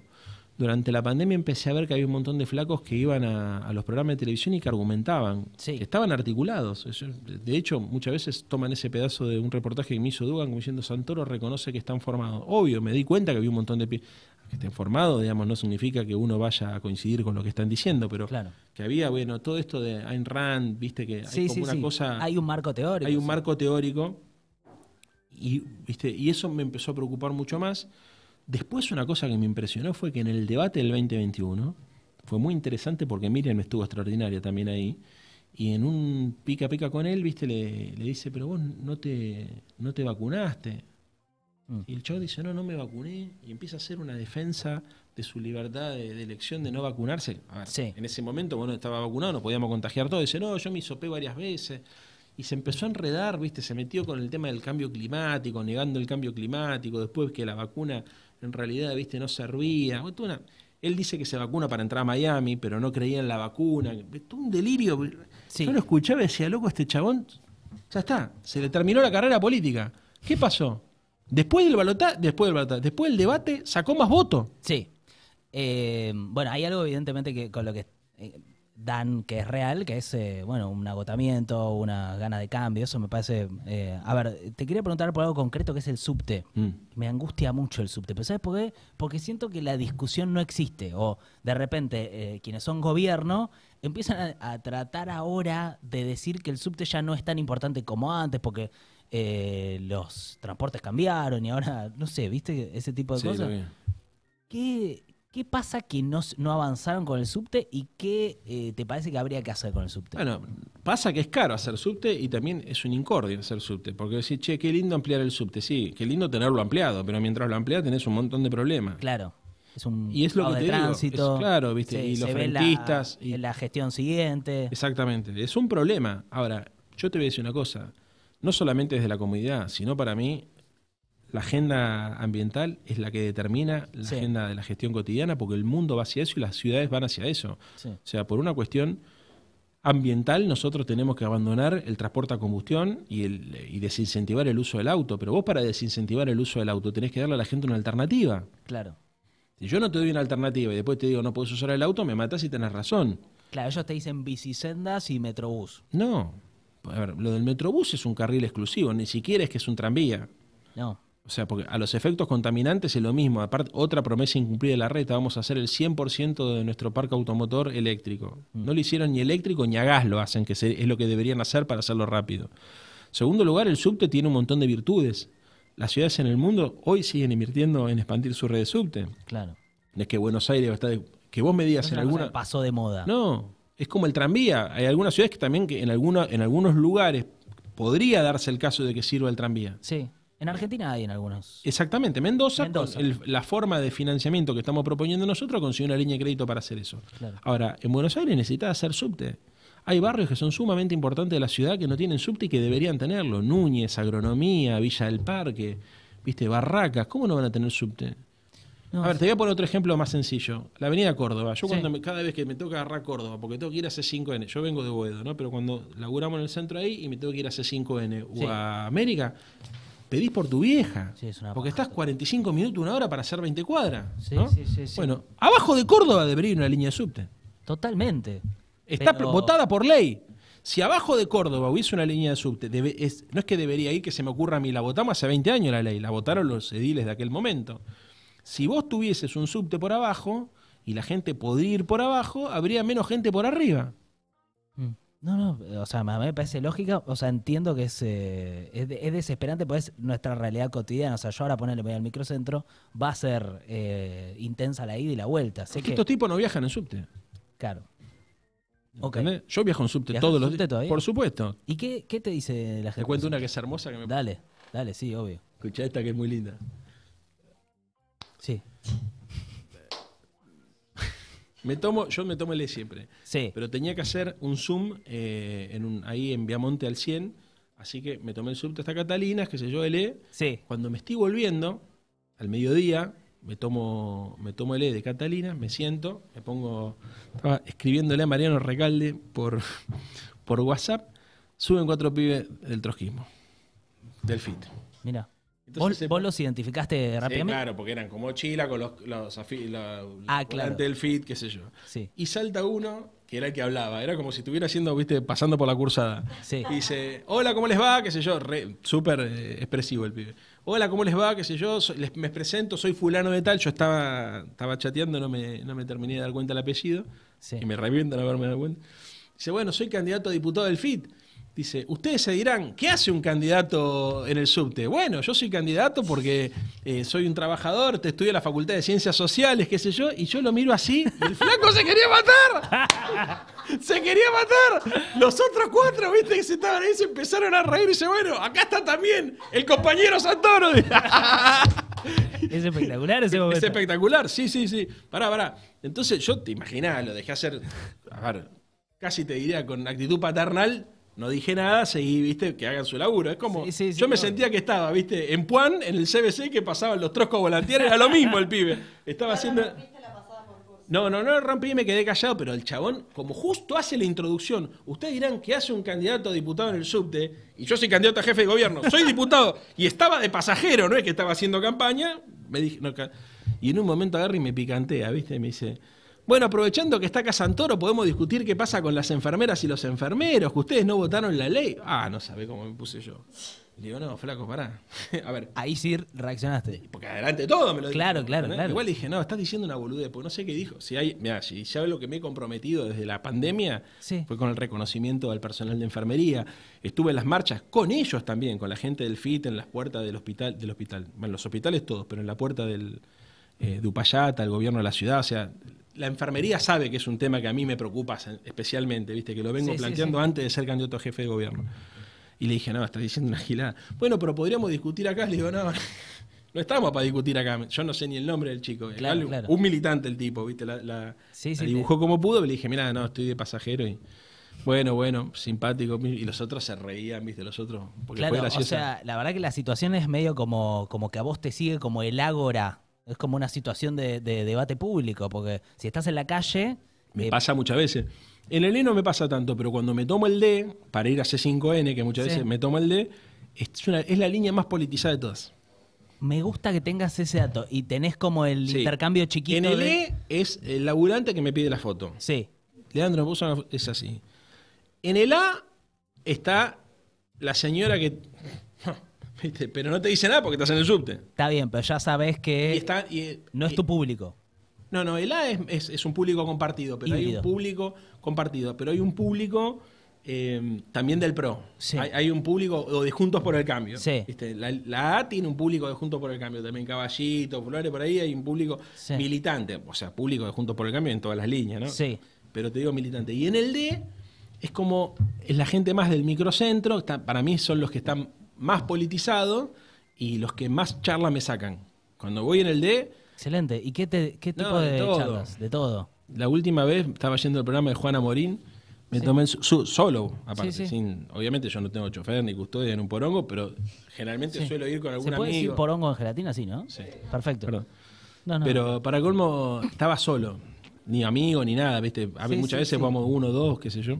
Durante la pandemia empecé a ver que había un montón de flacos que iban a, los programas de televisión y que argumentaban, estaban articulados. De hecho, muchas veces toman ese pedazo de un reportaje que me hizo Dugan como diciendo Santoro reconoce que están formados. Obvio, me di cuenta que había un montón de pibes que estén digamos, no significa que uno vaya a coincidir con lo que están diciendo, pero que había, bueno, todo esto de Ayn Rand, viste que hay una cosa. Hay un marco teórico. Hay un marco teórico. Y, ¿viste? y eso me empezó a preocupar mucho más. Después, una cosa que me impresionó fue que en el debate del 2021 fue muy interesante porque Miriam estuvo extraordinaria también ahí. Y en un pica pica con él, viste, le, dice, pero vos no te, no te vacunaste. Mm. Y el chavo dice, no, no me vacuné, y empieza a hacer una defensa de su libertad de, elección de no vacunarse. En ese momento, bueno, estaba vacunado, No podíamos contagiar todo. Dice, no, yo me hisopé varias veces. Y se empezó a enredar, ¿viste? Se metió con el tema del cambio climático, negando el cambio climático, después que la vacuna en realidad, ¿viste? No servía. Él dice que se vacuna para entrar a Miami, pero no creía en la vacuna. Todo un delirio. Yo lo escuchaba y decía, loco, este chabón, ya está, se le terminó la carrera política. ¿Qué pasó? Después del balotaje, después del después del debate, sacó más votos. Sí. Eh, bueno, hay algo evidentemente que con lo que eh, dan que es real, que es eh, bueno un agotamiento, una gana de cambio, eso me parece... a ver, te quería preguntar por algo concreto que es el subte. Mm. Me angustia mucho el subte, pero ¿sabes por qué? Porque siento que la discusión no existe, o de repente quienes son gobierno empiezan a tratar ahora de decir que el subte ya no es tan importante como antes, porque eh, los transportes cambiaron y ahora, no sé, ¿viste ese tipo de cosas? ¿Qué, pasa que no, avanzaron con el subte y qué eh, te parece que habría que hacer con el subte? Bueno, pasa que es caro hacer subte y también es un incordio hacer subte, porque decir che, qué lindo ampliar el subte, sí, qué lindo tenerlo ampliado, pero mientras lo ampliás tenés un montón de problemas. Claro. Es un y es lo que te tránsito, Es, claro, ¿viste? y los frentistas. y... la gestión siguiente. Exactamente. Es un problema. Ahora, yo te voy a decir una cosa no solamente desde la comunidad, sino para mí la agenda ambiental es la que determina la agenda de la gestión cotidiana, porque el mundo va hacia eso y las ciudades van hacia eso. O sea, por una cuestión ambiental, nosotros tenemos que abandonar el transporte a combustión y, el, desincentivar el uso del auto. Pero vos para desincentivar el uso del auto tenés que darle a la gente una alternativa. Claro. Si yo no te doy una alternativa y después te digo no puedes usar el auto, me matas y tenés razón. Claro, ellos te dicen bicisendas y metrobús. No, a ver, lo del Metrobús es un carril exclusivo, ni siquiera es que es un tranvía. No. O sea, porque a los efectos contaminantes es lo mismo. Aparte, otra promesa incumplida de la reta, vamos a hacer el 100% de nuestro parque automotor eléctrico. Mm. No lo hicieron ni eléctrico ni a gas, lo hacen, que es lo que deberían hacer para hacerlo rápido. Segundo lugar, el subte tiene un montón de virtudes. Las ciudades en el mundo hoy siguen invirtiendo en expandir su red de subte. Claro. es que Buenos Aires va que vos me digas en alguna... Pasó de moda. No, es como el tranvía. Hay algunas ciudades que también que en, alguna, en algunos lugares podría darse el caso de que sirva el tranvía. Sí. En Argentina hay en algunos. Exactamente. Mendoza, la forma de financiamiento que estamos proponiendo nosotros, consigue una línea de crédito para hacer eso. Ahora, en Buenos Aires necesita hacer subte. Hay barrios que son sumamente importantes de la ciudad que no tienen subte y que deberían tenerlo. Núñez, Agronomía, Villa del Parque, viste, Barracas. ¿Cómo no van a tener subte? a ver, te voy a poner otro ejemplo más sencillo. La avenida Córdoba. Yo cuando cada vez que me toca agarrar Córdoba, porque tengo que ir a C5N, yo vengo de Boedo, ¿no? Pero cuando laburamos en el centro ahí y me tengo que ir a C5N o a América, pedís por tu vieja. porque estás 45 minutos, una hora para hacer 20 cuadras. Bueno, abajo de Córdoba debería ir una línea de subte. Totalmente. Está votada por ley. Si abajo de Córdoba hubiese una línea de subte, debe, no es que debería ir, que se me ocurra a mí, la votamos hace 20 años la ley, la votaron los ediles de aquel momento. Si vos tuvieses un subte por abajo y la gente podía ir por abajo, habría menos gente por arriba. Mm. No, no, o sea, a mí me parece lógica, o sea, entiendo que es, eh, es, desesperante, pues es nuestra realidad cotidiana, o sea, yo ahora ponerle voy al microcentro, va a ser eh, intensa la ida y la vuelta. Sé que... Estos tipos no viajan en subte. Claro. Okay. Yo viajo en subte todos los días. Por supuesto. ¿Y qué, te dice la gente? Te cuento una que es hermosa que me... Dale, dale, sí, obvio. Escucha esta que es muy linda. Sí. [LAUGHS] Me tomo, yo me tomo el E siempre. Sí. Pero tenía que hacer un Zoom eh, en un, ahí en Viamonte al 100. Así que me tomé el Zoom hasta Catalina, que se yo, el E. Sí. Cuando me estoy volviendo, al mediodía, me tomo, me tomo el E de Catalina, me siento, me pongo. Estaba escribiéndole a Mariano Recalde por, [LAUGHS] por WhatsApp. Suben cuatro pibes del trojismo del FIT. Mira. ¿Vos, los identificaste rápidamente? Sí, claro, porque eran como chila con los, los, ah, del fit, qué sé yo. Y salta uno, que era el que hablaba, era como si estuviera haciendo, viste, pasando por la cursada. Sí. dice, hola, ¿cómo les va? qué sé yo, súper eh, expresivo el pibe. Hola, ¿cómo les va? qué sé yo, me presento, soy fulano de tal, yo estaba, estaba chateando, no me, no me terminé de dar cuenta el apellido, y me revientan haberme dado cuenta. Dice, bueno, soy candidato a diputado del FIT. Dice, ustedes se dirán, ¿qué hace un candidato en el subte? Bueno, yo soy candidato porque eh, soy un trabajador, te estudio en la Facultad de Ciencias Sociales, qué sé yo, y yo lo miro así, el flaco se quería matar. [LAUGHS] se quería matar. Los otros cuatro, viste, que se estaban ahí, se empezaron a reír y se bueno, acá está también el compañero Santoro. [LAUGHS] Es espectacular ese momento. Es espectacular, sí, sí, sí. Pará, pará. Entonces yo te imaginaba, lo dejé hacer, a ver, casi te diría con actitud paternal, no dije nada, seguí, viste, que hagan su laburo. Es como, yo me sentía que estaba, viste, en Puan, en el CBC, que pasaban los troscos voluntarios, era lo mismo el pibe. Estaba haciendo... No, no, no, el rompí y me quedé callado, pero el chabón, como justo hace la introducción, ustedes dirán que hace un candidato a diputado en el subte, y yo soy candidato a jefe de gobierno, soy diputado, y estaba de pasajero, no es que estaba haciendo campaña, me dije, y en un momento agarré y me picantea, viste, me dice, bueno, aprovechando que está acá Santoro, podemos discutir qué pasa con las enfermeras y los enfermeros, que ustedes no votaron la ley. Ah, no sabe cómo me puse yo. Le digo, no, flaco, pará. [LAUGHS] a ver. Ahí sí reaccionaste. Porque adelante todo me lo dijo, claro, claro, claro. Igual dije, no, estás diciendo una boludez, porque no sé qué dijo. Si hay, mira, si ya lo que me he comprometido desde la pandemia fue con el reconocimiento al personal de enfermería. Estuve en las marchas con ellos también, con la gente del FIT, en las puertas del hospital, del hospital. Bueno, los hospitales todos, pero en la puerta del, eh, Dupayata, el gobierno de la ciudad, o sea, la enfermería sabe que es un tema que a mí me preocupa especialmente, viste, que lo vengo planteando antes de ser candidato a jefe de gobierno. Y le dije, no, estás diciendo una gilada. Bueno, pero podríamos discutir acá. Le digo, no, [LAUGHS] no estamos para discutir acá. Yo no sé ni el nombre del chico. Un militante el tipo, viste, la, dibujó como pudo. Le dije, mira, no, estoy de pasajero Bueno, bueno, simpático. Y los otros se reían, ¿viste? Los otros. sea, la verdad que la situación es medio como, como que a vos te sigue como el ágora es como una situación de, debate público, porque si estás en la calle... Me eh, pasa muchas veces. En el E no me pasa tanto, pero cuando me tomo el D, para ir a C5N, que muchas veces me tomo el D, es, la línea más politizada de todas. Me gusta que tengas ese dato y tenés como el intercambio chiquito. En el E es el laburante que me pide la foto. Sí. Leandro, puso es así. En el A está la señora que pero no te dice nada porque estás en el subte. Está bien, pero ya sabes que no es tu público. No, no, el A es, un público compartido, pero hay un público compartido, pero hay un público eh, también del PRO. Sí. Hay, un público o de Juntos por el Cambio. Sí. La, A tiene un público de Juntos por el Cambio, también Caballito, Flores, por ahí hay un público militante, o sea, público de Juntos por el Cambio en todas las líneas, ¿no? Sí. Pero te digo militante. Y en el D es como es la gente más del microcentro, para mí son los que están más politizado y los que más charla me sacan. Cuando voy en el D... Excelente. ¿Y qué, te, qué tipo de, charlas? De todo. La última vez estaba yendo el programa de Juana Morín. Me tomé su, solo, aparte. Sin, obviamente yo no tengo chofer ni custodia en un porongo, pero generalmente suelo ir con algún amigo. porongo en gelatina? Sí, ¿no? Sí. Perfecto. Pero para colmo, estaba solo. Ni amigo ni nada, ¿viste? A mí muchas veces vamos uno, dos, qué sé yo.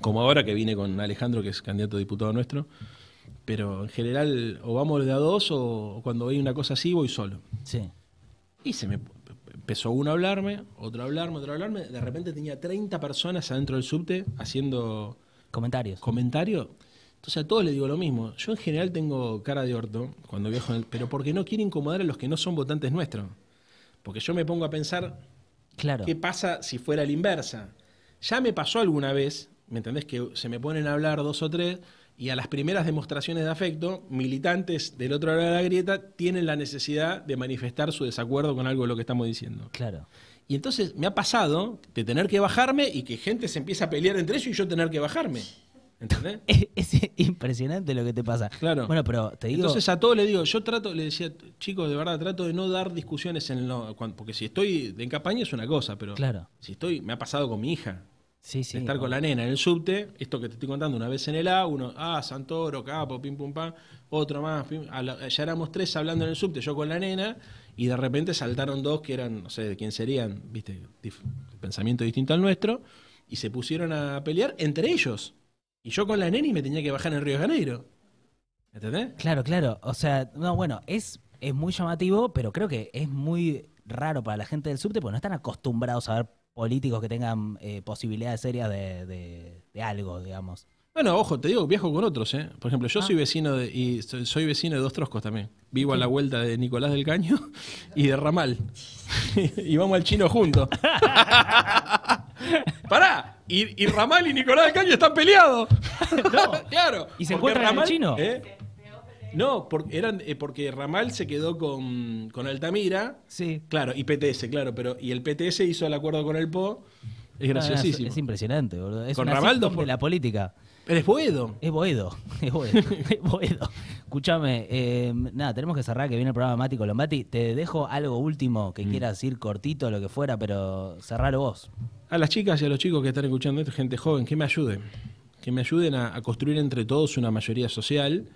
Como ahora que vine con Alejandro, que es candidato diputado nuestro. Pero en general, o vamos de a dos, o, cuando hay una cosa así, voy solo. Sí. Y se me empezó uno a hablarme, otro a hablarme, otro a hablarme. De repente tenía 30 personas adentro del subte haciendo. Comentarios. Comentarios. Entonces a todos les digo lo mismo. Yo en general tengo cara de orto cuando viajo, en el, pero porque no quiero incomodar a los que no son votantes nuestros. Porque yo me pongo a pensar claro. qué pasa si fuera la inversa. Ya me pasó alguna vez, ¿me entendés? Que se me ponen a hablar dos o tres y a las primeras demostraciones de afecto, militantes del otro lado de la grieta tienen la necesidad de manifestar su desacuerdo con algo de lo que estamos diciendo. Claro. Y entonces me ha pasado de tener que bajarme y que gente se empieza a pelear entre ellos y yo tener que bajarme. ¿Entendés? [LAUGHS] Es, impresionante lo que te pasa. Claro. Bueno, pero Entonces a todos le digo, yo trato, le decía, chicos, de verdad, trato de no dar discusiones en lo. porque si estoy en campaña es una cosa, pero. Claro. Si estoy, me ha pasado con mi hija estar con la nena en el subte, esto que te estoy contando, una vez en el A, uno, ah, Santoro, Capo, pim, pum, pam, otro más, ya éramos tres hablando en el subte, yo con la nena, y de repente saltaron dos que eran, no sé, de quién serían, viste, pensamiento distinto al nuestro, y se pusieron a pelear entre ellos. Y yo con la nena y me tenía que bajar en Río de Janeiro. ¿Entendés? Claro, claro, o sea, no, bueno, es, es muy llamativo, pero creo que es muy raro para la gente del subte porque no están acostumbrados a ver políticos que tengan eh, posibilidades serias de, algo, digamos. Bueno, ojo, te digo, viajo con otros, ¿eh? Por ejemplo, yo ah. soy vecino de, y soy, vecino de dos troscos también. Vivo a la vuelta de Nicolás del Caño [LAUGHS] y de Ramal. [LAUGHS] y vamos al chino juntos. [LAUGHS] ¡Pará! Y, Ramal y Nicolás del Caño están peleados. claro. Y se encuentran en el chino. ¿eh? No, porque, eran, eh, porque Ramal se quedó con, Altamira. Sí. Claro, y PTS, claro, pero. Y el PTS hizo el acuerdo con el PO. Ah, es graciosísimo. es impresionante, boludo. Es Con Ramal dos de la política. Pero es Boedo. Es Boedo, [LAUGHS] es Boedo, [LAUGHS] es Boedo. Escúchame, em, nada, tenemos que cerrar que viene el programa Mati Colombati. Te dejo algo último que mm. quieras decir cortito, lo que fuera, pero cerralo vos. A las chicas y a los chicos que están escuchando esto, gente joven, que me ayuden. Que me ayuden a construir entre todos una mayoría social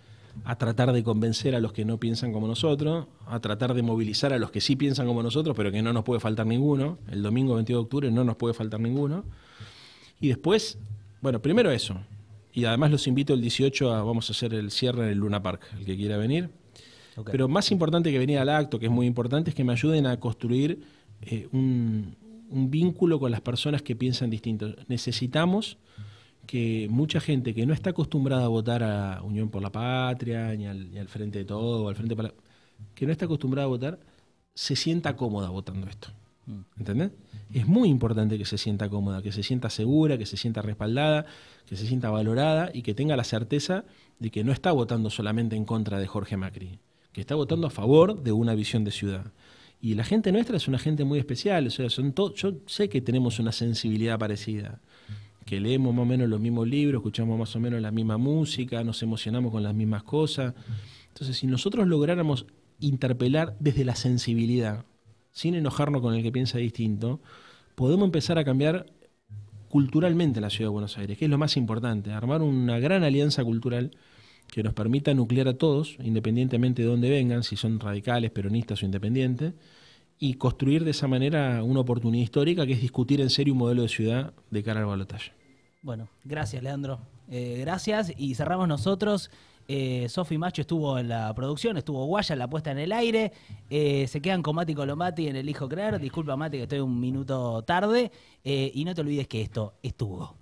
a tratar de convencer a los que no piensan como nosotros, a tratar de movilizar a los que sí piensan como nosotros, pero que no nos puede faltar ninguno. El domingo 22 de octubre no nos puede faltar ninguno. Y después, bueno, primero eso. Y además los invito el 18 a, vamos a hacer el cierre en el Luna Park, el que quiera venir. Pero más importante que venir al acto, que es muy importante, es que me ayuden a construir eh, un, un, vínculo con las personas que piensan distinto. Necesitamos que mucha gente que no está acostumbrada a votar a Unión por la Patria, ni al, Frente de Todo, o al Frente para que no está acostumbrada a votar, se sienta cómoda votando esto. Mm. ¿Entendés? Es muy importante que se sienta cómoda, que se sienta segura, que se sienta respaldada, que se sienta valorada y que tenga la certeza de que no está votando solamente en contra de Jorge Macri, que está votando a favor de una visión de ciudad. Y la gente nuestra es una gente muy especial, o sea, son yo sé que tenemos una sensibilidad parecida que leemos más o menos los mismos libros, escuchamos más o menos la misma música, nos emocionamos con las mismas cosas. Entonces, si nosotros lográramos interpelar desde la sensibilidad, sin enojarnos con el que piensa distinto, podemos empezar a cambiar culturalmente la ciudad de Buenos Aires, que es lo más importante, armar una gran alianza cultural que nos permita nuclear a todos, independientemente de dónde vengan, si son radicales, peronistas o independientes, y construir de esa manera una oportunidad histórica que es discutir en serio un modelo de ciudad de cara al balotaje. Bueno, gracias Leandro. Eh, gracias y cerramos nosotros. Eh, Sofi Macho estuvo en la producción, estuvo Guaya en la puesta en el aire. Eh, se quedan con Mati Colomati en el Hijo Creer. Disculpa, Mati, que estoy un minuto tarde. Eh, y no te olvides que esto estuvo.